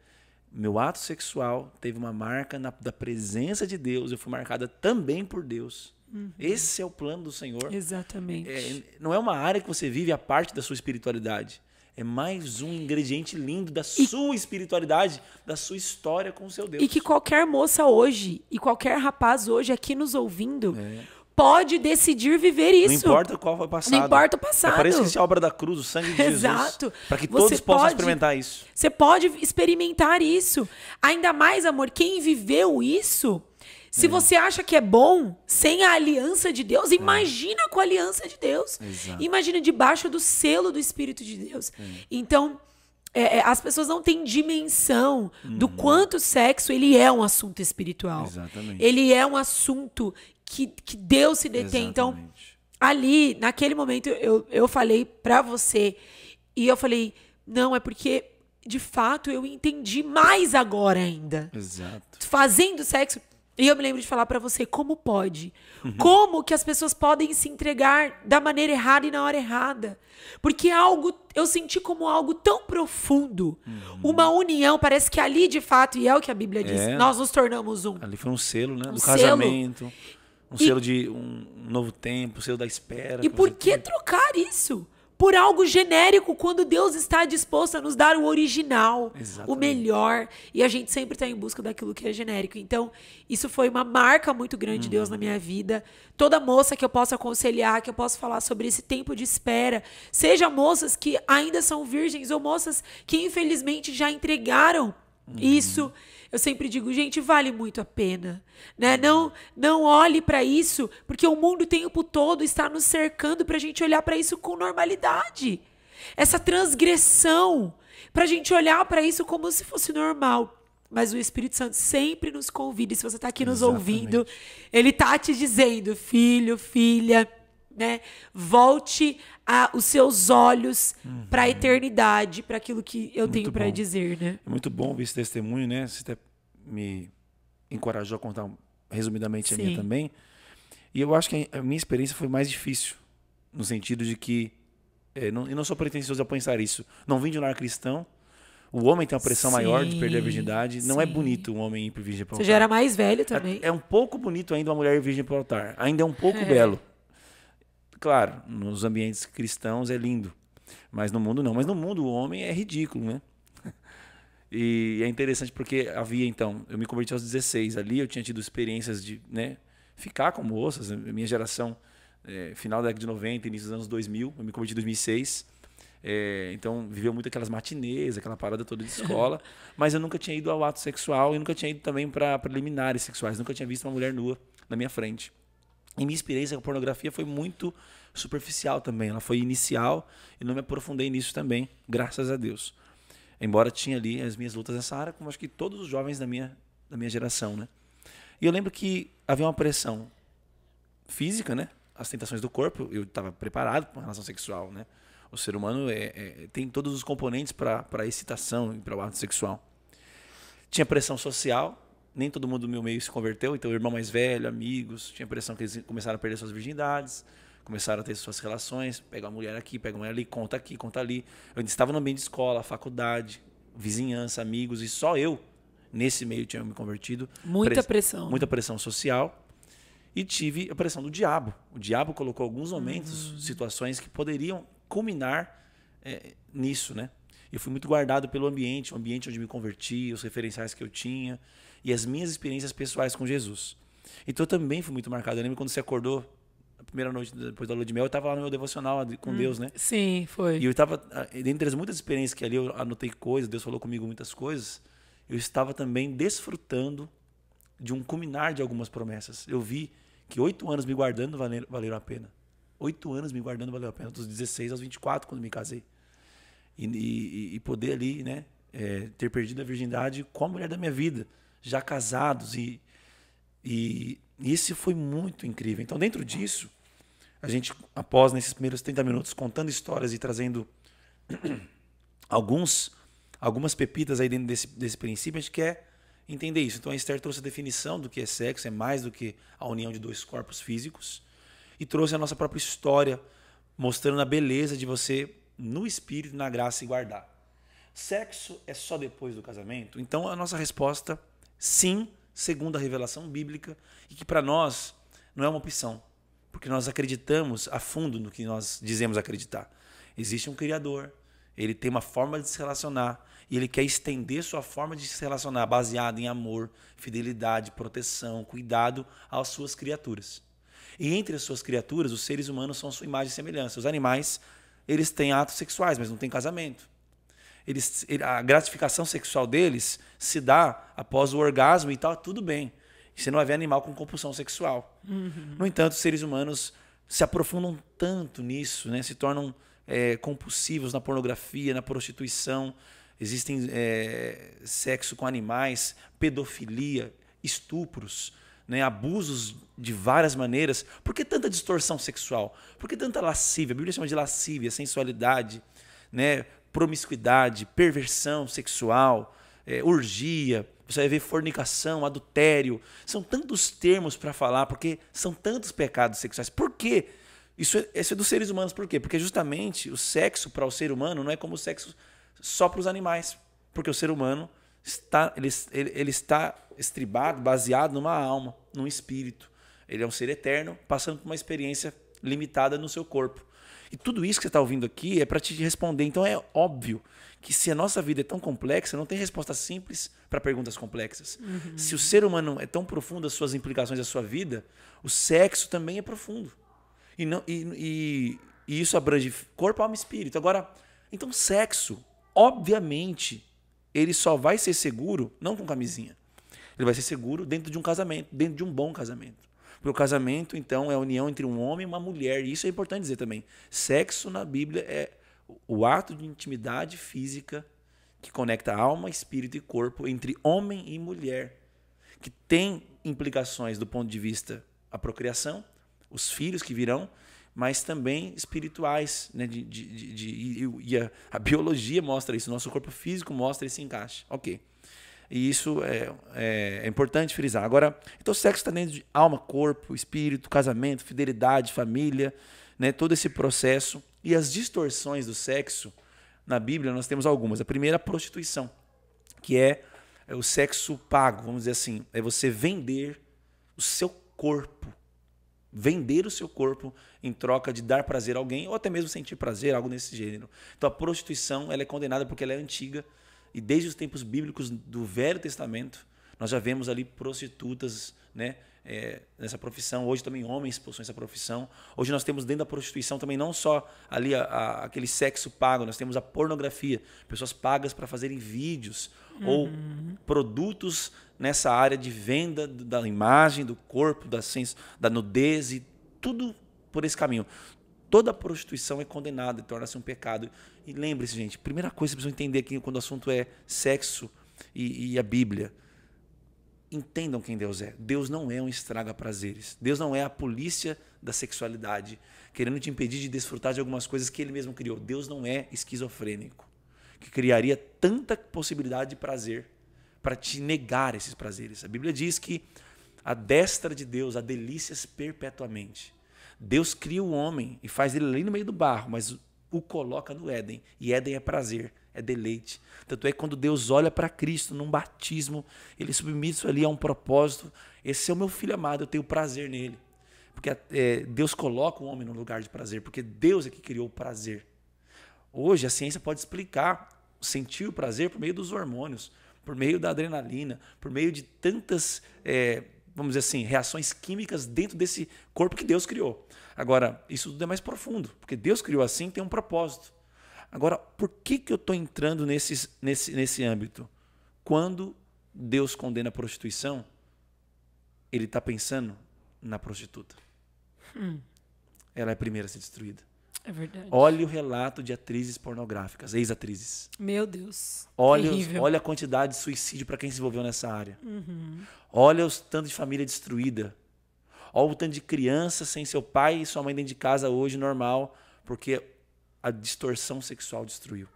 meu ato sexual teve uma marca na, da presença de Deus, eu fui marcada também por Deus. Uhum. Esse é o plano do Senhor. Exatamente. É, não é uma área que você vive a parte da sua espiritualidade. É mais um ingrediente lindo da e, sua espiritualidade, da sua história com o seu Deus. E que qualquer moça hoje e qualquer rapaz hoje aqui nos ouvindo. É pode decidir viver isso. Não importa qual foi o passado. Não importa o é passado. É parece que é a obra da cruz, o sangue de Jesus. Exato. Para que você todos possam pode, experimentar isso. Você pode experimentar isso. Ainda mais, amor, quem viveu isso, se é. você acha que é bom sem a aliança de Deus, é. imagina com a aliança de Deus. Exato. Imagina debaixo do selo do Espírito de Deus. Então, é, as pessoas não têm dimensão uhum. do quanto o sexo ele é um assunto espiritual. Exatamente. Ele é um assunto que, que Deus se detém. Então, Exatamente. Então, ali, naquele momento, eu, eu falei para você. E eu falei, não, é porque, de fato, eu entendi mais agora ainda. Exato. Fazendo sexo. E eu me lembro de falar para você como pode. Uhum. Como que as pessoas podem se entregar da maneira errada e na hora errada. Porque algo eu senti como algo tão profundo. Uhum. Uma união, parece que ali de fato, e é o que a Bíblia diz, é. nós nos tornamos um. Ali foi um selo, né? Um Do selo. casamento. Um e... selo de um novo tempo, um selo da espera. E por que tem. Tipo. trocar isso? Por algo genérico, quando Deus está disposto a nos dar o original, Exatamente. o melhor. E a gente sempre está em busca daquilo que é genérico. Então, isso foi uma marca muito grande de hum. Deus na uhum. minha vida. Toda moça que eu posso aconselhar, que eu posso falar sobre esse tempo de espera, seja moças que ainda são virgens ou moças que infelizmente já entregaram hum. isso eu sempre digo, gente, vale muito a pena, né? Não, não olhe para isso, porque o mundo o tempo todo está nos cercando para a gente olhar para isso com normalidade. Essa transgressão, para a gente olhar para isso como se fosse normal. Mas o Espírito Santo sempre nos convida, e se você está aqui nos ouvindo, ele está te dizendo, filho, filha, né? Volte a, os seus olhos uhum. para a eternidade, para aquilo que eu muito tenho para dizer, né? É muito bom ver esse testemunho, né? Esse, me encorajou a contar resumidamente Sim. a minha também. E eu acho que a minha experiência foi mais difícil, no sentido de que é, não, eu não sou pretensioso a pensar isso. Não vim de um lar cristão. O homem tem uma pressão sim, maior de perder a virgindade. Não é bonito um homem ir virgem para o altar. Você já era mais velho também. É, é, um pouco bonito ainda uma mulher ir virgem para o altar. Ainda é um pouco é. belo. Claro, nos ambientes cristãos é lindo. Mas no mundo não. Mas no mundo o homem é ridículo, né? E é interessante porque havia, então, eu me converti aos 16 ali, eu tinha tido experiências de né, ficar com moças, minha geração, é, final da década de 90, início dos anos 2000, eu me converti em 2006. É, então, viveu muito aquelas matinês, aquela parada toda de escola, mas eu nunca tinha ido ao ato sexual e nunca tinha ido também para preliminares sexuais, nunca tinha visto uma mulher nua na minha frente. E minha experiência com pornografia foi muito superficial também, ela foi inicial e não me aprofundei nisso também, graças a Deus. Embora tinha ali as minhas lutas nessa área, como acho que todos os jovens da minha, da minha geração, né? E eu lembro que havia uma pressão física, né? As tentações do corpo, eu estava preparado para uma relação sexual, né? O ser humano é, é, tem todos os componentes para excitação e para o ato sexual. Tinha pressão social, nem todo mundo do meu meio se converteu, então irmão mais velho, amigos, tinha pressão que eles começaram a perder suas virgindades começaram a ter suas relações, pega uma mulher aqui, pega uma mulher ali, conta aqui, conta ali. Eu ainda estava no ambiente de escola, faculdade, vizinhança, amigos, e só eu, nesse meio, tinha me convertido. Muita pressão. Muita pressão social. E tive a pressão do diabo. O diabo colocou alguns momentos, uhum. situações que poderiam culminar é, nisso, né? Eu fui muito guardado pelo ambiente, o ambiente onde me converti, os referenciais que eu tinha e as minhas experiências pessoais com Jesus. Então eu também fui muito marcado. Eu lembro quando você acordou a primeira noite depois da lua de mel, eu estava lá no meu devocional com hum, Deus, né? Sim, foi. E eu estava, dentre as muitas experiências que ali eu anotei coisas, Deus falou comigo muitas coisas, eu estava também desfrutando de um culminar de algumas promessas. Eu vi que oito anos me guardando valeram, valeram a pena. Oito anos me guardando valeu a pena, dos 16 aos 24, quando me casei. E, e, e poder ali, né, é, ter perdido a virgindade com a mulher da minha vida, já casados e, e isso foi muito incrível. Então, dentro disso, a gente, após nesses primeiros 30 minutos, contando histórias e trazendo alguns, algumas pepitas aí dentro desse, desse princípio, a gente quer entender isso. Então, a Esther trouxe a definição do que é sexo, é mais do que a união de dois corpos físicos, e trouxe a nossa própria história, mostrando a beleza de você, no espírito, na graça e guardar. Sexo é só depois do casamento? Então, a nossa resposta, sim, segundo a revelação bíblica, e que para nós não é uma opção, porque nós acreditamos a fundo no que nós dizemos acreditar. Existe um Criador, ele tem uma forma de se relacionar e ele quer estender sua forma de se relacionar baseada em amor, fidelidade, proteção, cuidado às suas criaturas. E entre as suas criaturas, os seres humanos são sua imagem e semelhança. Os animais, eles têm atos sexuais, mas não têm casamento eles, a gratificação sexual deles se dá após o orgasmo e tal, tudo bem. Você não vai ver animal com compulsão sexual. Uhum. No entanto, os seres humanos se aprofundam tanto nisso, né? se tornam é, compulsivos na pornografia, na prostituição, existem é, sexo com animais, pedofilia, estupros, né? abusos de várias maneiras. Por que tanta distorção sexual? Por que tanta lascívia? A Bíblia chama de lascívia, sensualidade, né? promiscuidade, perversão sexual, é, urgia, você vai ver fornicação, adultério. São tantos termos para falar, porque são tantos pecados sexuais. Por quê? Isso é, isso é dos seres humanos, por quê? Porque justamente o sexo para o ser humano não é como o sexo só para os animais. Porque o ser humano está, ele, ele, ele está estribado, baseado numa alma, num espírito. Ele é um ser eterno, passando por uma experiência limitada no seu corpo. E tudo isso que você está ouvindo aqui é para te responder. Então é óbvio que se a nossa vida é tão complexa, não tem resposta simples para perguntas complexas. Uhum. Se o ser humano é tão profundo as suas implicações da sua vida, o sexo também é profundo. E, não, e, e, e isso abrange corpo, alma e espírito. Agora, então sexo, obviamente, ele só vai ser seguro não com camisinha. Ele vai ser seguro dentro de um casamento, dentro de um bom casamento. Porque o casamento, então, é a união entre um homem e uma mulher. E isso é importante dizer também. Sexo na Bíblia é o ato de intimidade física que conecta alma, espírito e corpo entre homem e mulher, que tem implicações do ponto de vista a procriação, os filhos que virão, mas também espirituais, né? De, de, de, de e a, a biologia mostra isso, nosso corpo físico mostra esse encaixe. Ok. E isso é, é, é importante frisar. Agora, então o sexo está dentro de alma, corpo, espírito, casamento, fidelidade, família, né? todo esse processo. E as distorções do sexo, na Bíblia, nós temos algumas. A primeira, a prostituição, que é, é o sexo pago, vamos dizer assim. É você vender o seu corpo vender o seu corpo em troca de dar prazer a alguém ou até mesmo sentir prazer, algo nesse gênero. Então a prostituição ela é condenada porque ela é antiga e desde os tempos bíblicos do Velho Testamento, nós já vemos ali prostitutas né, é, nessa profissão. Hoje também homens possuem essa profissão. Hoje nós temos dentro da prostituição também não só ali a, a, aquele sexo pago, nós temos a pornografia. Pessoas pagas para fazerem vídeos uhum. ou produtos nessa área de venda da imagem, do corpo, da, sens da nudez e tudo por esse caminho. Toda prostituição é condenada, e torna-se um pecado. E lembre-se, gente, primeira coisa que vocês precisam entender aqui quando o assunto é sexo e, e a Bíblia. Entendam quem Deus é. Deus não é um estraga-prazeres. Deus não é a polícia da sexualidade, querendo te impedir de desfrutar de algumas coisas que ele mesmo criou. Deus não é esquizofrênico, que criaria tanta possibilidade de prazer para te negar esses prazeres. A Bíblia diz que a destra de Deus há delícias perpetuamente. Deus cria o homem e faz ele ali no meio do barro, mas o coloca no Éden. E Éden é prazer, é deleite. Tanto é que quando Deus olha para Cristo num batismo, ele submete isso ali a um propósito. Esse é o meu filho amado, eu tenho prazer nele. Porque é, Deus coloca o homem no lugar de prazer, porque Deus é que criou o prazer. Hoje a ciência pode explicar sentir o prazer por meio dos hormônios, por meio da adrenalina, por meio de tantas. É, vamos dizer assim, reações químicas dentro desse corpo que Deus criou. Agora, isso tudo é mais profundo, porque Deus criou assim tem um propósito. Agora, por que, que eu estou entrando nesse, nesse, nesse âmbito? Quando Deus condena a prostituição, ele está pensando na prostituta. Hum. Ela é a primeira a ser destruída. É verdade. Olha o relato de atrizes pornográficas, ex-atrizes. Meu Deus. Olha, os, olha a quantidade de suicídio para quem se envolveu nessa área. Uhum. Olha os tanto de família destruída. Olha o tanto de criança sem seu pai e sua mãe dentro de casa hoje, normal, porque a distorção sexual destruiu.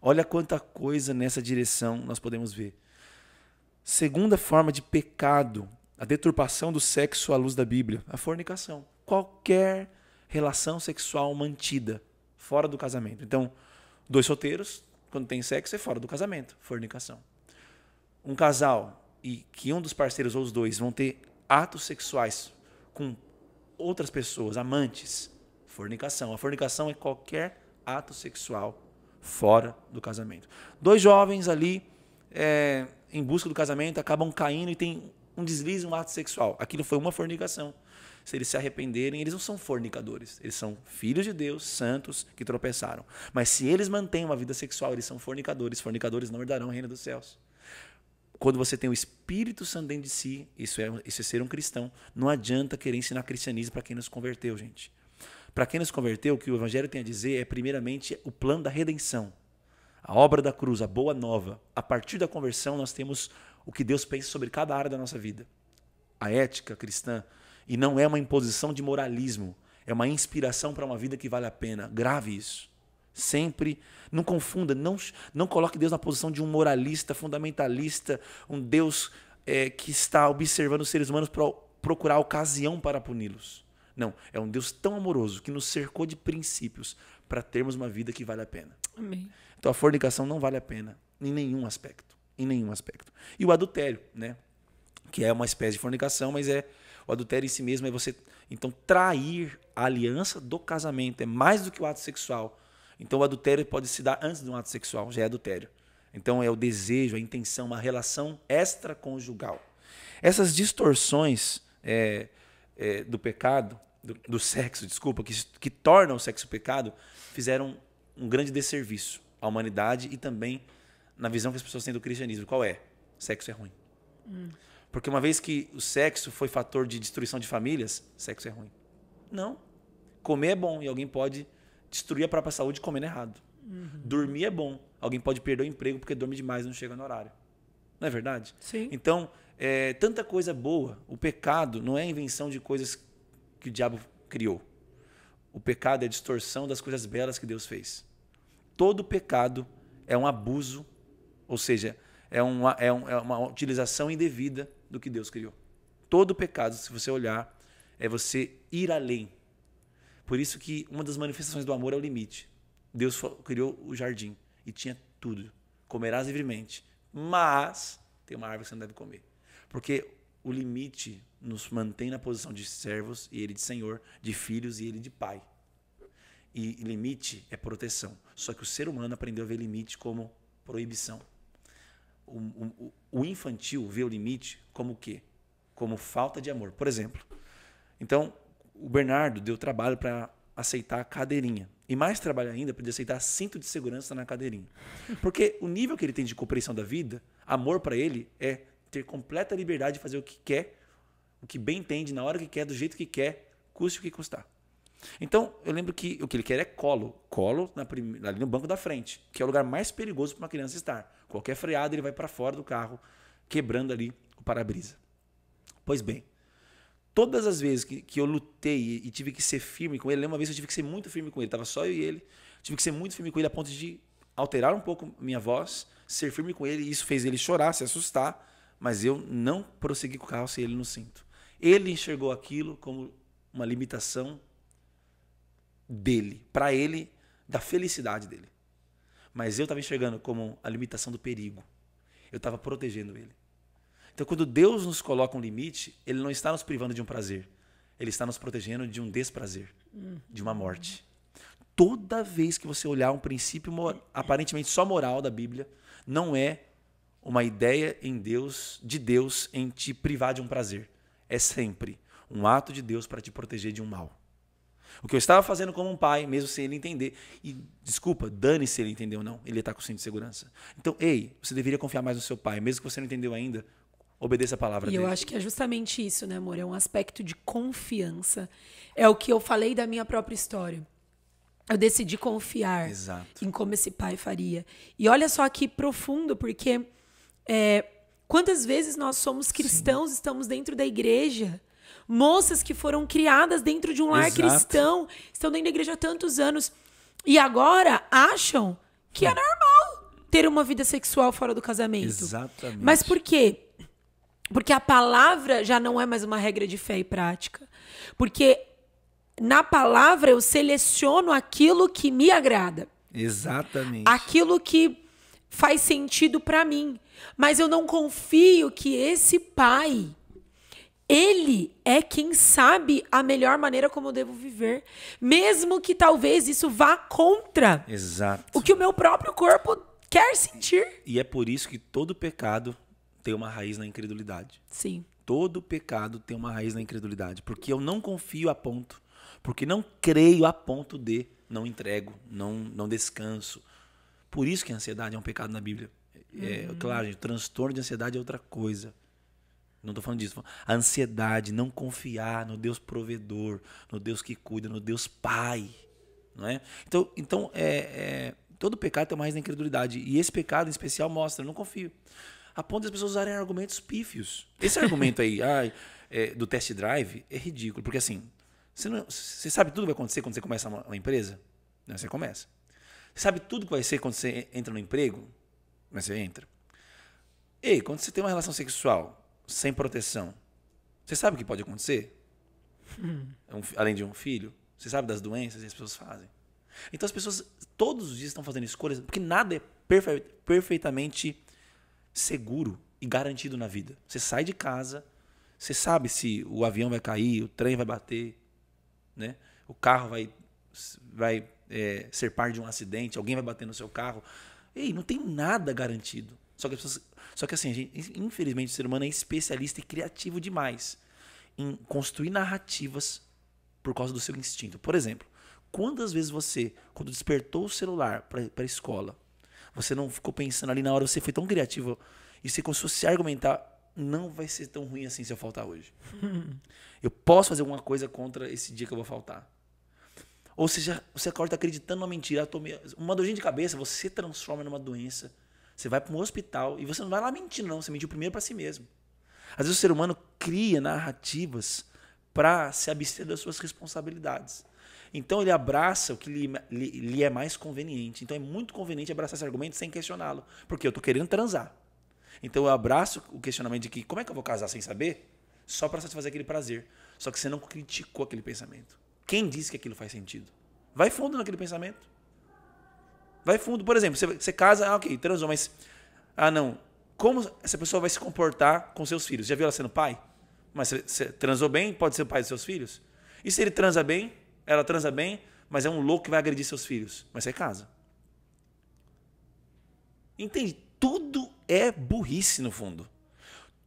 Olha quanta coisa nessa direção nós podemos ver. Segunda forma de pecado, a deturpação do sexo à luz da Bíblia, a fornicação. Qualquer relação sexual mantida fora do casamento. Então, dois solteiros, quando tem sexo, é fora do casamento, fornicação. Um casal e que um dos parceiros ou os dois vão ter atos sexuais com outras pessoas, amantes, fornicação. A fornicação é qualquer ato sexual fora do casamento. Dois jovens ali é, em busca do casamento acabam caindo e tem um deslize, um ato sexual. Aquilo foi uma fornicação se eles se arrependerem, eles não são fornicadores. Eles são filhos de Deus, santos, que tropeçaram. Mas se eles mantêm uma vida sexual, eles são fornicadores. Fornicadores não herdarão o reino dos céus. Quando você tem o Espírito Santo dentro de si, isso é, isso é ser um cristão. Não adianta querer ensinar cristianismo para quem nos converteu, gente. Para quem nos converteu, o que o Evangelho tem a dizer é, primeiramente, o plano da redenção. A obra da cruz, a boa nova. A partir da conversão, nós temos o que Deus pensa sobre cada área da nossa vida. A ética cristã, e não é uma imposição de moralismo. É uma inspiração para uma vida que vale a pena. Grave isso. Sempre. Não confunda. Não, não coloque Deus na posição de um moralista, fundamentalista, um Deus é, que está observando os seres humanos para procurar ocasião para puni-los. Não. É um Deus tão amoroso que nos cercou de princípios para termos uma vida que vale a pena. Amém. Então a fornicação não vale a pena em nenhum aspecto, em nenhum aspecto. E o adultério, né? Que é uma espécie de fornicação, mas é o adultério em si mesmo é você, então, trair a aliança do casamento. É mais do que o ato sexual. Então, o adultério pode se dar antes de um ato sexual, já é adultério. Então, é o desejo, a intenção, uma relação extraconjugal. Essas distorções é, é, do pecado, do, do, sexo, desculpa, que, que tornam o sexo pecado, fizeram um grande desserviço à humanidade e também na visão que as pessoas têm do cristianismo. Qual é? Sexo é ruim. Hum. Porque uma vez que o sexo foi fator de destruição de famílias, sexo é ruim. Não. Comer é bom e alguém pode destruir a própria saúde comendo errado. Uhum. Dormir é bom. Alguém pode perder o emprego porque dorme demais e não chega no horário. Não é verdade? Sim. Então, é, tanta coisa boa. O pecado não é a invenção de coisas que o diabo criou. O pecado é a distorção das coisas belas que Deus fez. Todo pecado é um abuso, ou seja, é uma, é, um, é uma utilização indevida do que Deus criou. Todo pecado, se você olhar, é você ir além. Por isso que uma das manifestações do amor é o limite. Deus criou o jardim e tinha tudo. Comerás livremente, mas tem uma árvore que você não deve comer. Porque o limite nos mantém na posição de servos e ele de senhor, de filhos e ele de pai. E limite é proteção. Só que o ser humano aprendeu a ver limite como proibição o, o, o infantil vê o limite como o quê? Como falta de amor, por exemplo. Então, o Bernardo deu trabalho para aceitar a cadeirinha. E mais trabalho ainda para ele aceitar cinto de segurança na cadeirinha. Porque o nível que ele tem de compreensão da vida, amor para ele é ter completa liberdade de fazer o que quer, o que bem entende, na hora que quer, do jeito que quer, custe o que custar. Então, eu lembro que o que ele quer é colo. Colo na prim... ali no banco da frente, que é o lugar mais perigoso para uma criança estar. Qualquer freada, ele vai para fora do carro, quebrando ali o para-brisa. Pois bem, todas as vezes que, que eu lutei e, e, tive que ser firme com ele, uma vez eu tive que ser muito firme com ele, tava só eu e ele, tive que ser muito firme com ele a ponto de alterar um pouco minha voz, ser firme com ele, e isso fez ele chorar, se assustar, mas eu não prossegui com o carro sem ele no cinto. Ele enxergou aquilo como uma limitação dele, para ele, da felicidade dele. Mas eu estava enxergando como a limitação do perigo. Eu estava protegendo ele. Então, quando Deus nos coloca um limite, ele não está nos privando de um prazer. Ele está nos protegendo de um desprazer, de uma morte. Toda vez que você olhar um princípio aparentemente só moral da Bíblia, não é uma ideia em Deus, de Deus em te privar de um prazer. É sempre um ato de Deus para te proteger de um mal. O que eu estava fazendo como um pai, mesmo sem ele entender. E desculpa, dane se ele entendeu ou não. Ele está com o cinto de segurança. Então, ei, você deveria confiar mais no seu pai, mesmo que você não entendeu ainda. Obedeça a palavra e dele. E eu acho que é justamente isso, né, amor? É um aspecto de confiança. É o que eu falei da minha própria história. Eu decidi confiar Exato. em como esse pai faria. E olha só que profundo, porque é, quantas vezes nós somos cristãos, Sim. estamos dentro da igreja, moças que foram criadas dentro de um lar Exato. cristão, estão dentro da igreja há tantos anos e agora acham que é, é normal ter uma vida sexual fora do casamento. Exatamente. Mas por quê? Porque a palavra já não é mais uma regra de fé e prática. Porque na palavra eu seleciono aquilo que me agrada. Exatamente. Aquilo que faz sentido para mim. Mas eu não confio que esse pai ele é quem sabe a melhor maneira como eu devo viver, mesmo que talvez isso vá contra Exato. o que o meu próprio corpo quer sentir. E é por isso que todo pecado tem uma raiz na incredulidade. Sim. Todo pecado tem uma raiz na incredulidade, porque eu não confio a ponto, porque não creio a ponto de não entrego, não não descanso. Por isso que a ansiedade é um pecado na Bíblia. É, é uhum. Claro, gente, transtorno de ansiedade é outra coisa. Não estou falando disso. A ansiedade, não confiar no Deus provedor, no Deus que cuida, no Deus Pai. Não é? Então, então é, é todo pecado tem uma raiz incredulidade. E esse pecado em especial mostra: não confio. A ponto das pessoas usarem argumentos pífios. Esse argumento aí ai, é, do test drive é ridículo. Porque assim, você, não, você sabe tudo que vai acontecer quando você começa uma, uma empresa? Não, né? você começa. Você sabe tudo que vai ser quando você entra no emprego? Mas você entra. Ei, quando você tem uma relação sexual, sem proteção, você sabe o que pode acontecer? Hum. É um, além de um filho? Você sabe das doenças que as pessoas fazem? Então as pessoas todos os dias estão fazendo escolhas, porque nada é perfe perfeitamente seguro e garantido na vida. Você sai de casa, você sabe se o avião vai cair, o trem vai bater, né? o carro vai, vai é, ser par de um acidente, alguém vai bater no seu carro. Ei, não tem nada garantido. Só que, pessoas, só que assim, gente, infelizmente o ser humano é especialista e criativo demais em construir narrativas por causa do seu instinto. Por exemplo, quantas vezes você, quando despertou o celular para a escola, você não ficou pensando ali na hora, você foi tão criativo e você conseguiu se argumentar, não vai ser tão ruim assim se eu faltar hoje. eu posso fazer alguma coisa contra esse dia que eu vou faltar. Ou seja, você acorda acreditando numa mentira, uma dorzinha de cabeça, você transforma numa doença você vai para um hospital e você não vai lá mentir, não. Você mentiu primeiro para si mesmo. Às vezes o ser humano cria narrativas para se abster das suas responsabilidades. Então ele abraça o que lhe, lhe, lhe, é mais conveniente. Então é muito conveniente abraçar esse argumento sem questioná-lo. Porque eu estou querendo transar. Então eu abraço o questionamento de que como é que eu vou casar sem saber? Só para satisfazer aquele prazer. Só que você não criticou aquele pensamento. Quem disse que aquilo faz sentido? Vai fundo naquele pensamento. Vai fundo, por exemplo, você, você casa, ah, ok, transou, mas. Ah, não. Como essa pessoa vai se comportar com seus filhos? Já viu ela sendo pai? Mas você, você transou bem, pode ser o pai dos seus filhos? E se ele transa bem, ela transa bem, mas é um louco que vai agredir seus filhos? Mas você casa. Entende? Tudo é burrice no fundo.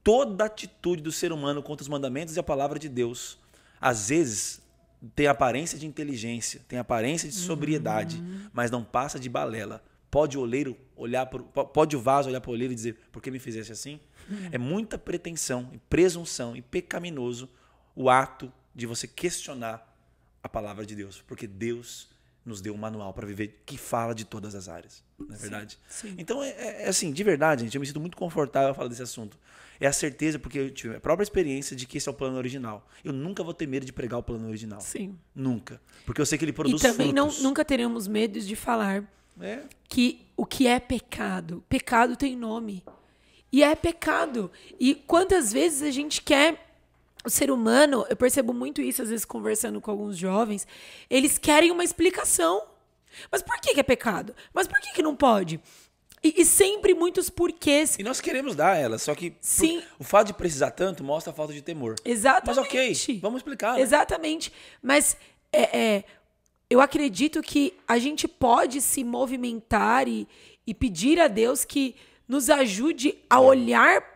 Toda atitude do ser humano contra os mandamentos e a palavra de Deus, às vezes, tem aparência de inteligência, tem aparência de sobriedade, uhum. mas não passa de balela. Pode o oleiro olhar pro, pode o vaso olhar para o oleiro e dizer por que me fizesse assim? Uhum. É muita pretensão, e presunção e pecaminoso o ato de você questionar a palavra de Deus, porque Deus nos deu um manual para viver que fala de todas as áreas, na é verdade. Sim. Então, é, é, é, assim, de verdade, gente, eu me sinto muito confortável a falar desse assunto. É a certeza, porque eu tive a própria experiência de que esse é o plano original. Eu nunca vou ter medo de pregar o plano original. Sim. Nunca. Porque eu sei que ele produz E também frutos. não, nunca teremos medo de falar é. que o que é pecado. Pecado tem nome. E é pecado. E quantas vezes a gente quer o ser humano, eu percebo muito isso às vezes conversando com alguns jovens, eles querem uma explicação. Mas por que, que é pecado? Mas por que, que não pode? E, e, sempre muitos porquês. E nós queremos dar ela, só que Sim. o fato de precisar tanto mostra a falta de temor. Exatamente. Mas ok, vamos explicar. Né? Exatamente. Mas é, é, eu acredito que a gente pode se movimentar e, e pedir a Deus que nos ajude a olhar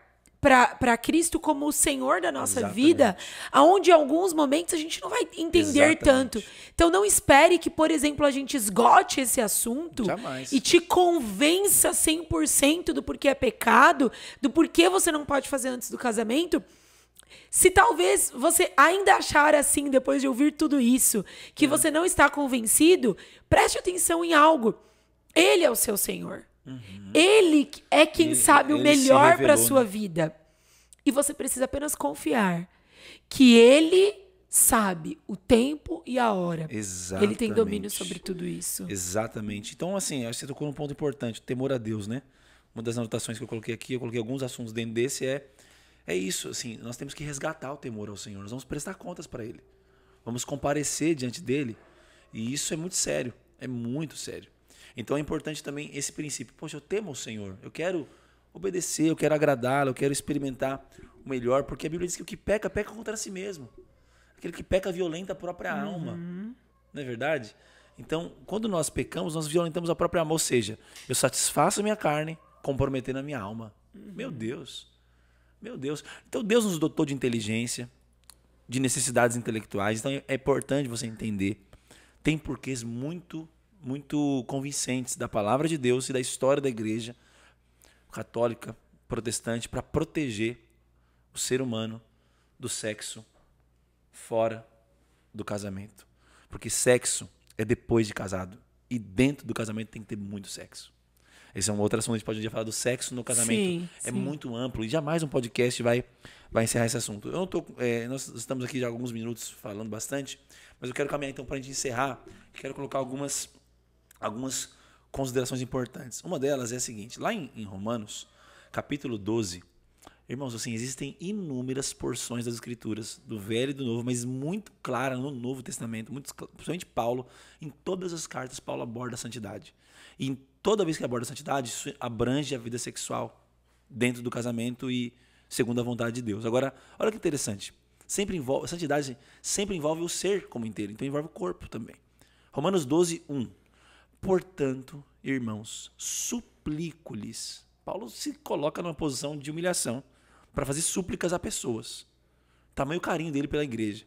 para Cristo como o Senhor da nossa Exatamente. vida, aonde em alguns momentos a gente não vai entender Exatamente. tanto. Então não espere que, por exemplo, a gente esgote esse assunto Jamais. e te convença 100% do porquê é pecado, do porquê você não pode fazer antes do casamento. Se talvez você ainda achar assim, depois de ouvir tudo isso, que é. você não está convencido, preste atenção em algo. Ele é o seu Senhor. Uhum. Ele é quem ele, sabe o melhor para sua né? vida. E você precisa apenas confiar que ele sabe o tempo e a hora. Exatamente. Ele tem domínio sobre tudo isso. Exatamente. Então, assim, acho que você tocou num ponto importante, o temor a Deus, né? Uma das anotações que eu coloquei aqui, eu coloquei alguns assuntos dentro desse, é, é isso, assim, nós temos que resgatar o temor ao Senhor, nós vamos prestar contas para Ele. Vamos comparecer diante dele, e isso é muito sério, é muito sério. Então é importante também esse princípio. Poxa, eu temo o Senhor. Eu quero obedecer, eu quero agradá-lo, eu quero experimentar o melhor, porque a Bíblia diz que o que peca, peca contra si mesmo. Aquele que peca violenta a própria uhum. alma. Não é verdade? Então, quando nós pecamos, nós violentamos a própria alma. Ou seja, eu satisfaço a minha carne, comprometendo a minha alma. Uhum. Meu Deus. Meu Deus. Então, Deus nos dotou de inteligência, de necessidades intelectuais. Então, é importante você entender. Tem porquês muito muito convincentes da palavra de Deus e da história da igreja católica, protestante, para proteger o ser humano do sexo fora do casamento. Porque sexo é depois de casado. E dentro do casamento tem que ter muito sexo. Esse é um outro assunto, a gente pode um dia falar do sexo no casamento. Sim, é sim. muito amplo e jamais um podcast vai, vai encerrar esse assunto. Eu não tô, é, nós estamos aqui já há alguns minutos falando bastante, mas eu quero caminhar então para a gente encerrar. Quero colocar algumas algumas considerações importantes. Uma delas é a seguinte: lá em, em Romanos, capítulo 12, Irmãos, assim, existem inúmeras porções das escrituras, do Velho e do Novo, mas muito clara no Novo Testamento, muito, principalmente Paulo, em todas as cartas, Paulo aborda a santidade. E toda vez que aborda a santidade, isso abrange a vida sexual dentro do casamento e segundo a vontade de Deus. Agora, olha que interessante. Sempre envolve, a santidade sempre envolve o ser como inteiro, então envolve o corpo também. Romanos 12, 1. Portanto, irmãos, suplico-lhes. Paulo se coloca numa posição de humilhação para fazer súplicas a pessoas. Tamanho carinho dele pela igreja.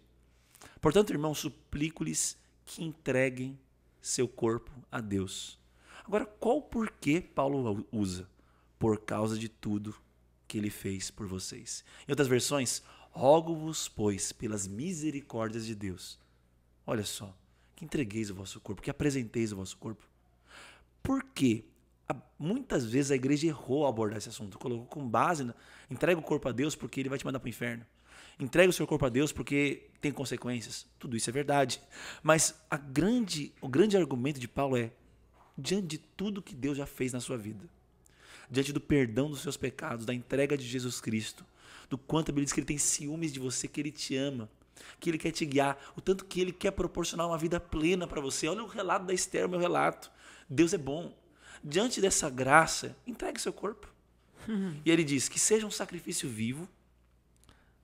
Portanto, irmãos, suplico-lhes que entreguem seu corpo a Deus. Agora, qual porquê Paulo usa? Por causa de tudo que ele fez por vocês. Em outras versões, rogo-vos, pois, pelas misericórdias de Deus. Olha só, que entregueis o vosso corpo, que apresenteis o vosso corpo por quê? Muitas vezes a igreja errou ao abordar esse assunto. Colocou com base, na, entrega o corpo a Deus porque ele vai te mandar para o inferno. Entrega o seu corpo a Deus porque tem consequências. Tudo isso é verdade. Mas a grande, o grande argumento de Paulo é: diante de tudo que Deus já fez na sua vida, diante do perdão dos seus pecados, da entrega de Jesus Cristo, do quanto a Bíblia diz que ele tem ciúmes de você, que ele te ama, que ele quer te guiar, o tanto que ele quer proporcionar uma vida plena para você. Olha o relato da Esther, o meu relato. Deus é bom. Diante dessa graça, entregue seu corpo. Uhum. E ele diz que seja um sacrifício vivo,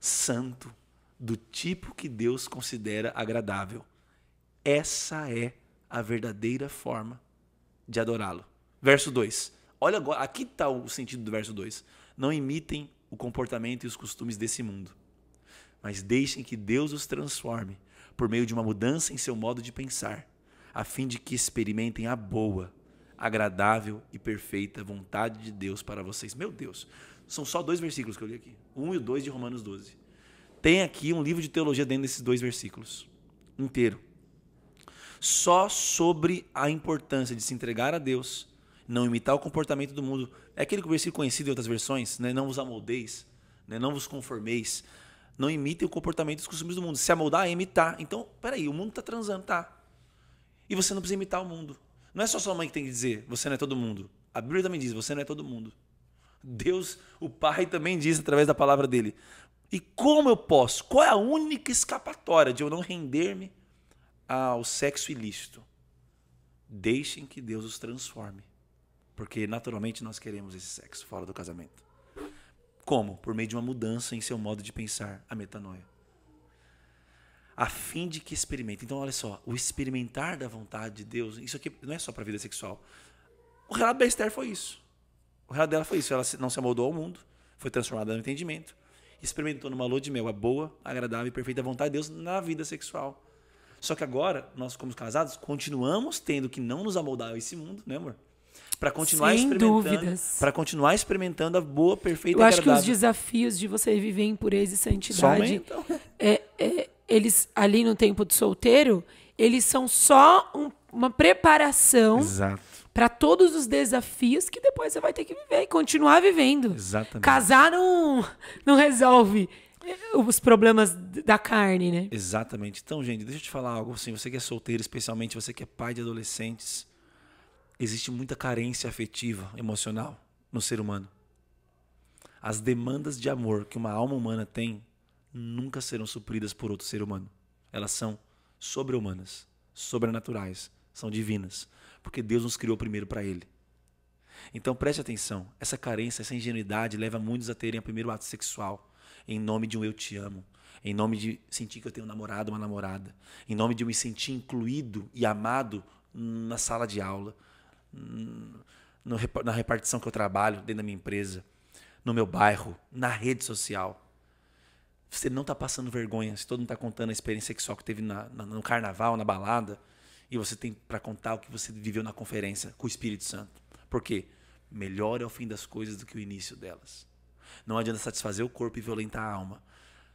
santo, do tipo que Deus considera agradável. Essa é a verdadeira forma de adorá-lo. Verso 2. Olha agora, aqui está o sentido do verso 2. Não imitem o comportamento e os costumes desse mundo, mas deixem que Deus os transforme por meio de uma mudança em seu modo de pensar a fim de que experimentem a boa, agradável e perfeita vontade de Deus para vocês. Meu Deus, são só dois versículos que eu li aqui: um e dois de Romanos 12. Tem aqui um livro de teologia dentro desses dois versículos, inteiro. Só sobre a importância de se entregar a Deus, não imitar o comportamento do mundo. É aquele versículo conhecido em outras versões, né? não vos amoldeis, né? não vos conformeis, não imitem o comportamento dos costumes do mundo. Se amoldar é imitar. Então, peraí, o mundo está transando, tá? E você não precisa imitar o mundo. Não é só sua mãe que tem que dizer, você não é todo mundo. A Bíblia também diz, você não é todo mundo. Deus, o Pai, também diz através da palavra dele. E como eu posso? Qual é a única escapatória de eu não render-me ao sexo ilícito? Deixem que Deus os transforme. Porque naturalmente nós queremos esse sexo fora do casamento. Como? Por meio de uma mudança em seu modo de pensar, a metanoia a fim de que experimente. Então, olha só, o experimentar da vontade de Deus, isso aqui não é só para vida sexual. O relato da Esther foi isso. O relato dela foi isso. Ela não se amoldou ao mundo, foi transformada no entendimento, experimentou numa lua de mel a boa, agradável e perfeita vontade de Deus na vida sexual. Só que agora, nós como casados, continuamos tendo que não nos amoldar a esse mundo, né, amor? para continuar Sem experimentando, para continuar experimentando a boa, perfeita. Eu acho agradável. que os desafios de você viver em pureza e santidade então. é, é, eles ali no tempo de solteiro, eles são só um, uma preparação para todos os desafios que depois você vai ter que viver e continuar vivendo. Exatamente. Casar não, não resolve eh, os problemas da carne, né? Exatamente. Então, gente, deixa eu te falar algo assim, você que é solteiro, especialmente você que é pai de adolescentes, existe muita carência afetiva, emocional no ser humano. As demandas de amor que uma alma humana tem nunca serão supridas por outro ser humano. Elas são sobre-humanas, sobrenaturais, são divinas, porque Deus nos criou primeiro para Ele. Então preste atenção, essa carência, essa ingenuidade leva muitos a terem o primeiro ato sexual em nome de um eu te amo, em nome de sentir que eu tenho um namorado, uma namorada, em nome de me sentir incluído e amado na sala de aula, na repartição que eu trabalho, dentro da minha empresa, no meu bairro, na rede social se ele não está passando vergonha, se todo mundo está contando a experiência só que teve na, na, no carnaval, na balada, e você tem para contar o que você viveu na conferência com o Espírito Santo. Por quê? Melhor é o fim das coisas do que o início delas. Não adianta satisfazer o corpo e violentar a alma.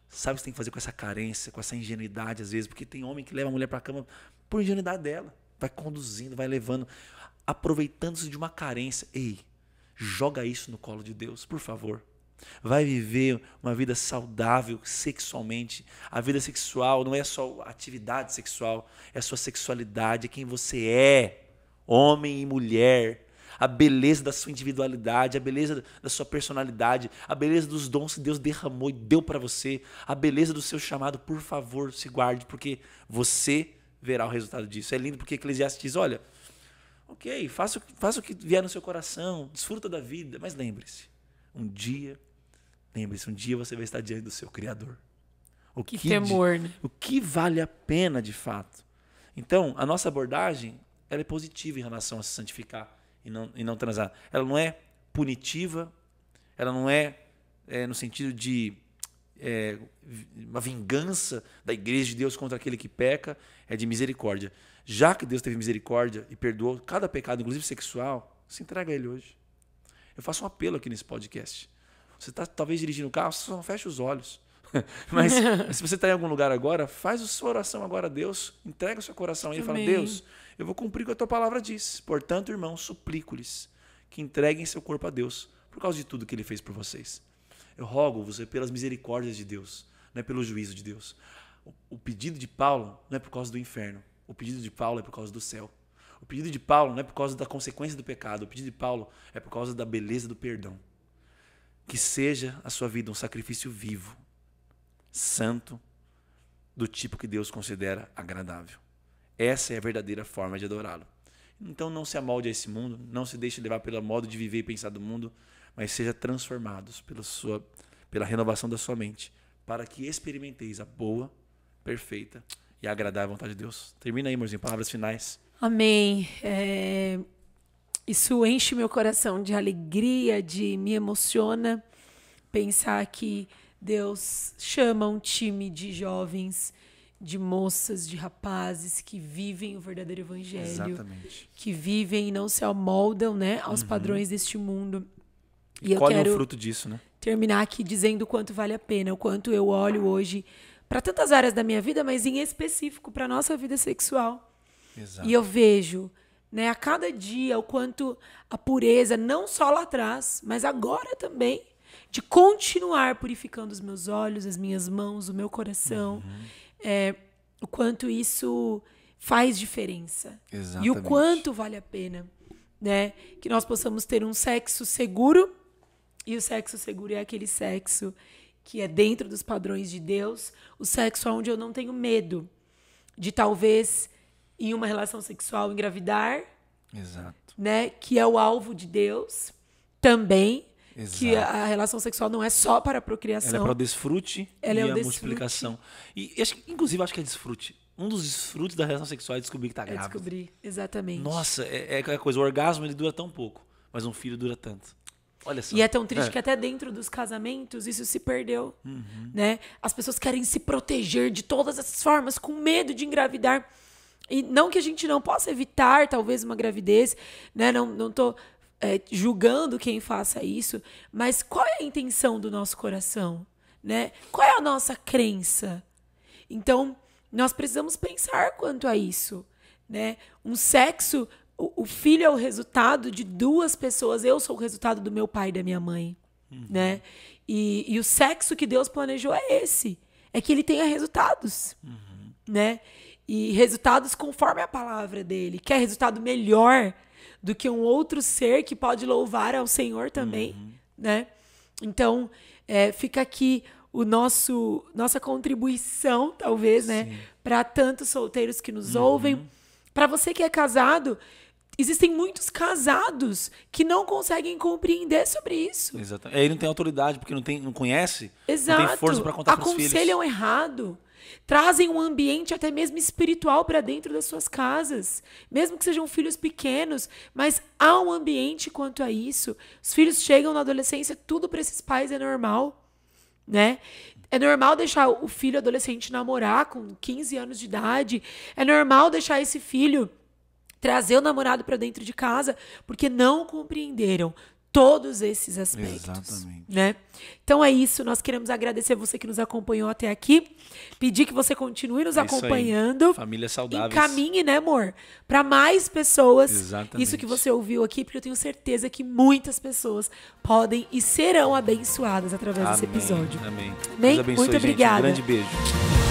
Sabe o que você tem que fazer com essa carência, com essa ingenuidade, às vezes? Porque tem homem que leva a mulher para a cama por ingenuidade dela. Vai conduzindo, vai levando, aproveitando-se de uma carência. Ei, joga isso no colo de Deus, por favor. Vai viver uma vida saudável sexualmente. A vida sexual não é só atividade sexual, é a sua sexualidade, é quem você é, homem e mulher. A beleza da sua individualidade, a beleza da sua personalidade, a beleza dos dons que Deus derramou e deu para você, a beleza do seu chamado, por favor, se guarde, porque você verá o resultado disso. É lindo porque Eclesiastes diz: olha, ok, faça, faça o que vier no seu coração, desfruta da vida, mas lembre-se, um dia Lembre-se, um dia você vai estar diante do seu Criador. O que, que temor, de, né? O que vale a pena de fato? Então, a nossa abordagem ela é positiva em relação a se santificar e não, e não transar. Ela não é punitiva, ela não é, é no sentido de é, uma vingança da igreja de Deus contra aquele que peca, é de misericórdia. Já que Deus teve misericórdia e perdoou cada pecado, inclusive sexual, se entrega a Ele hoje. Eu faço um apelo aqui nesse podcast. Você está talvez dirigindo o carro, só fecha os olhos. Mas se você está em algum lugar agora, faz a sua oração agora a Deus, entrega o seu coração a Ele e fala: Deus, eu vou cumprir o que a tua palavra diz. Portanto, irmãos, suplico-lhes que entreguem seu corpo a Deus por causa de tudo que Ele fez por vocês. Eu rogo-vos é pelas misericórdias de Deus, não é pelo juízo de Deus. O pedido de Paulo não é por causa do inferno, o pedido de Paulo é por causa do céu. O pedido de Paulo não é por causa da consequência do pecado, o pedido de Paulo é por causa da beleza do perdão que seja a sua vida um sacrifício vivo, santo, do tipo que Deus considera agradável. Essa é a verdadeira forma de adorá-lo. Então não se amolde a esse mundo, não se deixe levar pelo modo de viver e pensar do mundo, mas seja transformados pela, sua, pela renovação da sua mente, para que experimenteis a boa, perfeita e agradável vontade de Deus. Termina aí, amorzinho, palavras finais. Amém. É... Isso enche meu coração de alegria, de me emociona pensar que Deus chama um time de jovens, de moças, de rapazes que vivem o verdadeiro evangelho, Exatamente. que vivem e não se amoldam, né, aos uhum. padrões deste mundo. E, e eu quero é o fruto disso, né? Terminar aqui dizendo o quanto vale a pena, o quanto eu olho hoje para tantas áreas da minha vida, mas em específico para nossa vida sexual. Exato. E eu vejo né? A cada dia, o quanto a pureza, não só lá atrás, mas agora também, de continuar purificando os meus olhos, as minhas mãos, o meu coração, uhum. é, o quanto isso faz diferença Exatamente. e o quanto vale a pena, né? Que nós possamos ter um sexo seguro e o sexo seguro é aquele sexo que é dentro dos padrões de Deus, o sexo onde eu não tenho medo de talvez em uma relação sexual engravidar. Exato. Né? Que é o alvo de Deus também. Exato. Que a relação sexual não é só para a procriação. Ela é para o desfrute Ela é e é a desfrute. multiplicação. E, e acho, inclusive, acho que é desfrute um dos desfrutes da relação sexual é descobrir que está é grávida. É descobrir, exatamente. Nossa, é, é coisa. O orgasmo ele dura tão pouco, mas um filho dura tanto. Olha só. E é tão triste é. que até dentro dos casamentos isso se perdeu, uhum. né? As pessoas querem se proteger de todas essas formas, com medo de engravidar. E não que a gente não possa evitar, talvez, uma gravidez, né? Não, não tô é, julgando quem faça isso, mas qual é a intenção do nosso coração, né? Qual é a nossa crença? Então, nós precisamos pensar quanto a isso, né? Um sexo, o, o filho é o resultado de duas pessoas. Eu sou o resultado do meu pai e da minha mãe, uhum. né? E, e o sexo que Deus planejou é esse. É que ele tenha resultados, uhum. né? E resultados conforme a palavra dele. Quer é resultado melhor do que um outro ser que pode louvar ao Senhor também, uhum. né? Então, é, fica aqui o nosso nossa contribuição, talvez, né, Sim. né, para tantos solteiros que nos uhum. ouvem, para você que é casado, existem muitos casados que não conseguem compreender sobre isso. Exatamente. Ele não tem autoridade porque não tem, não conhece, Exato. não tem força para contar com os filhos. Aconselham errado. Trazem um ambiente até mesmo espiritual para dentro das suas casas, mesmo que sejam filhos pequenos, mas há um ambiente quanto a isso. Os filhos chegam na adolescência, tudo para esses pais é normal, né? É normal deixar o filho adolescente namorar com 15 anos de idade, é normal deixar esse filho trazer o namorado para dentro de casa porque não compreenderam todos esses aspectos. Exatamente. Né? Então é isso, nós queremos agradecer você que nos acompanhou até aqui, pedir que você continue nos é acompanhando. Aí. Família saudável. Encaminhe, né, amor, para mais pessoas. Exatamente. Isso que você ouviu aqui, porque eu tenho certeza que muitas pessoas podem e serão abençoadas através Amém. desse episódio. Amém. Amém? Abençoe, Muito gente. obrigada. Um grande beijo.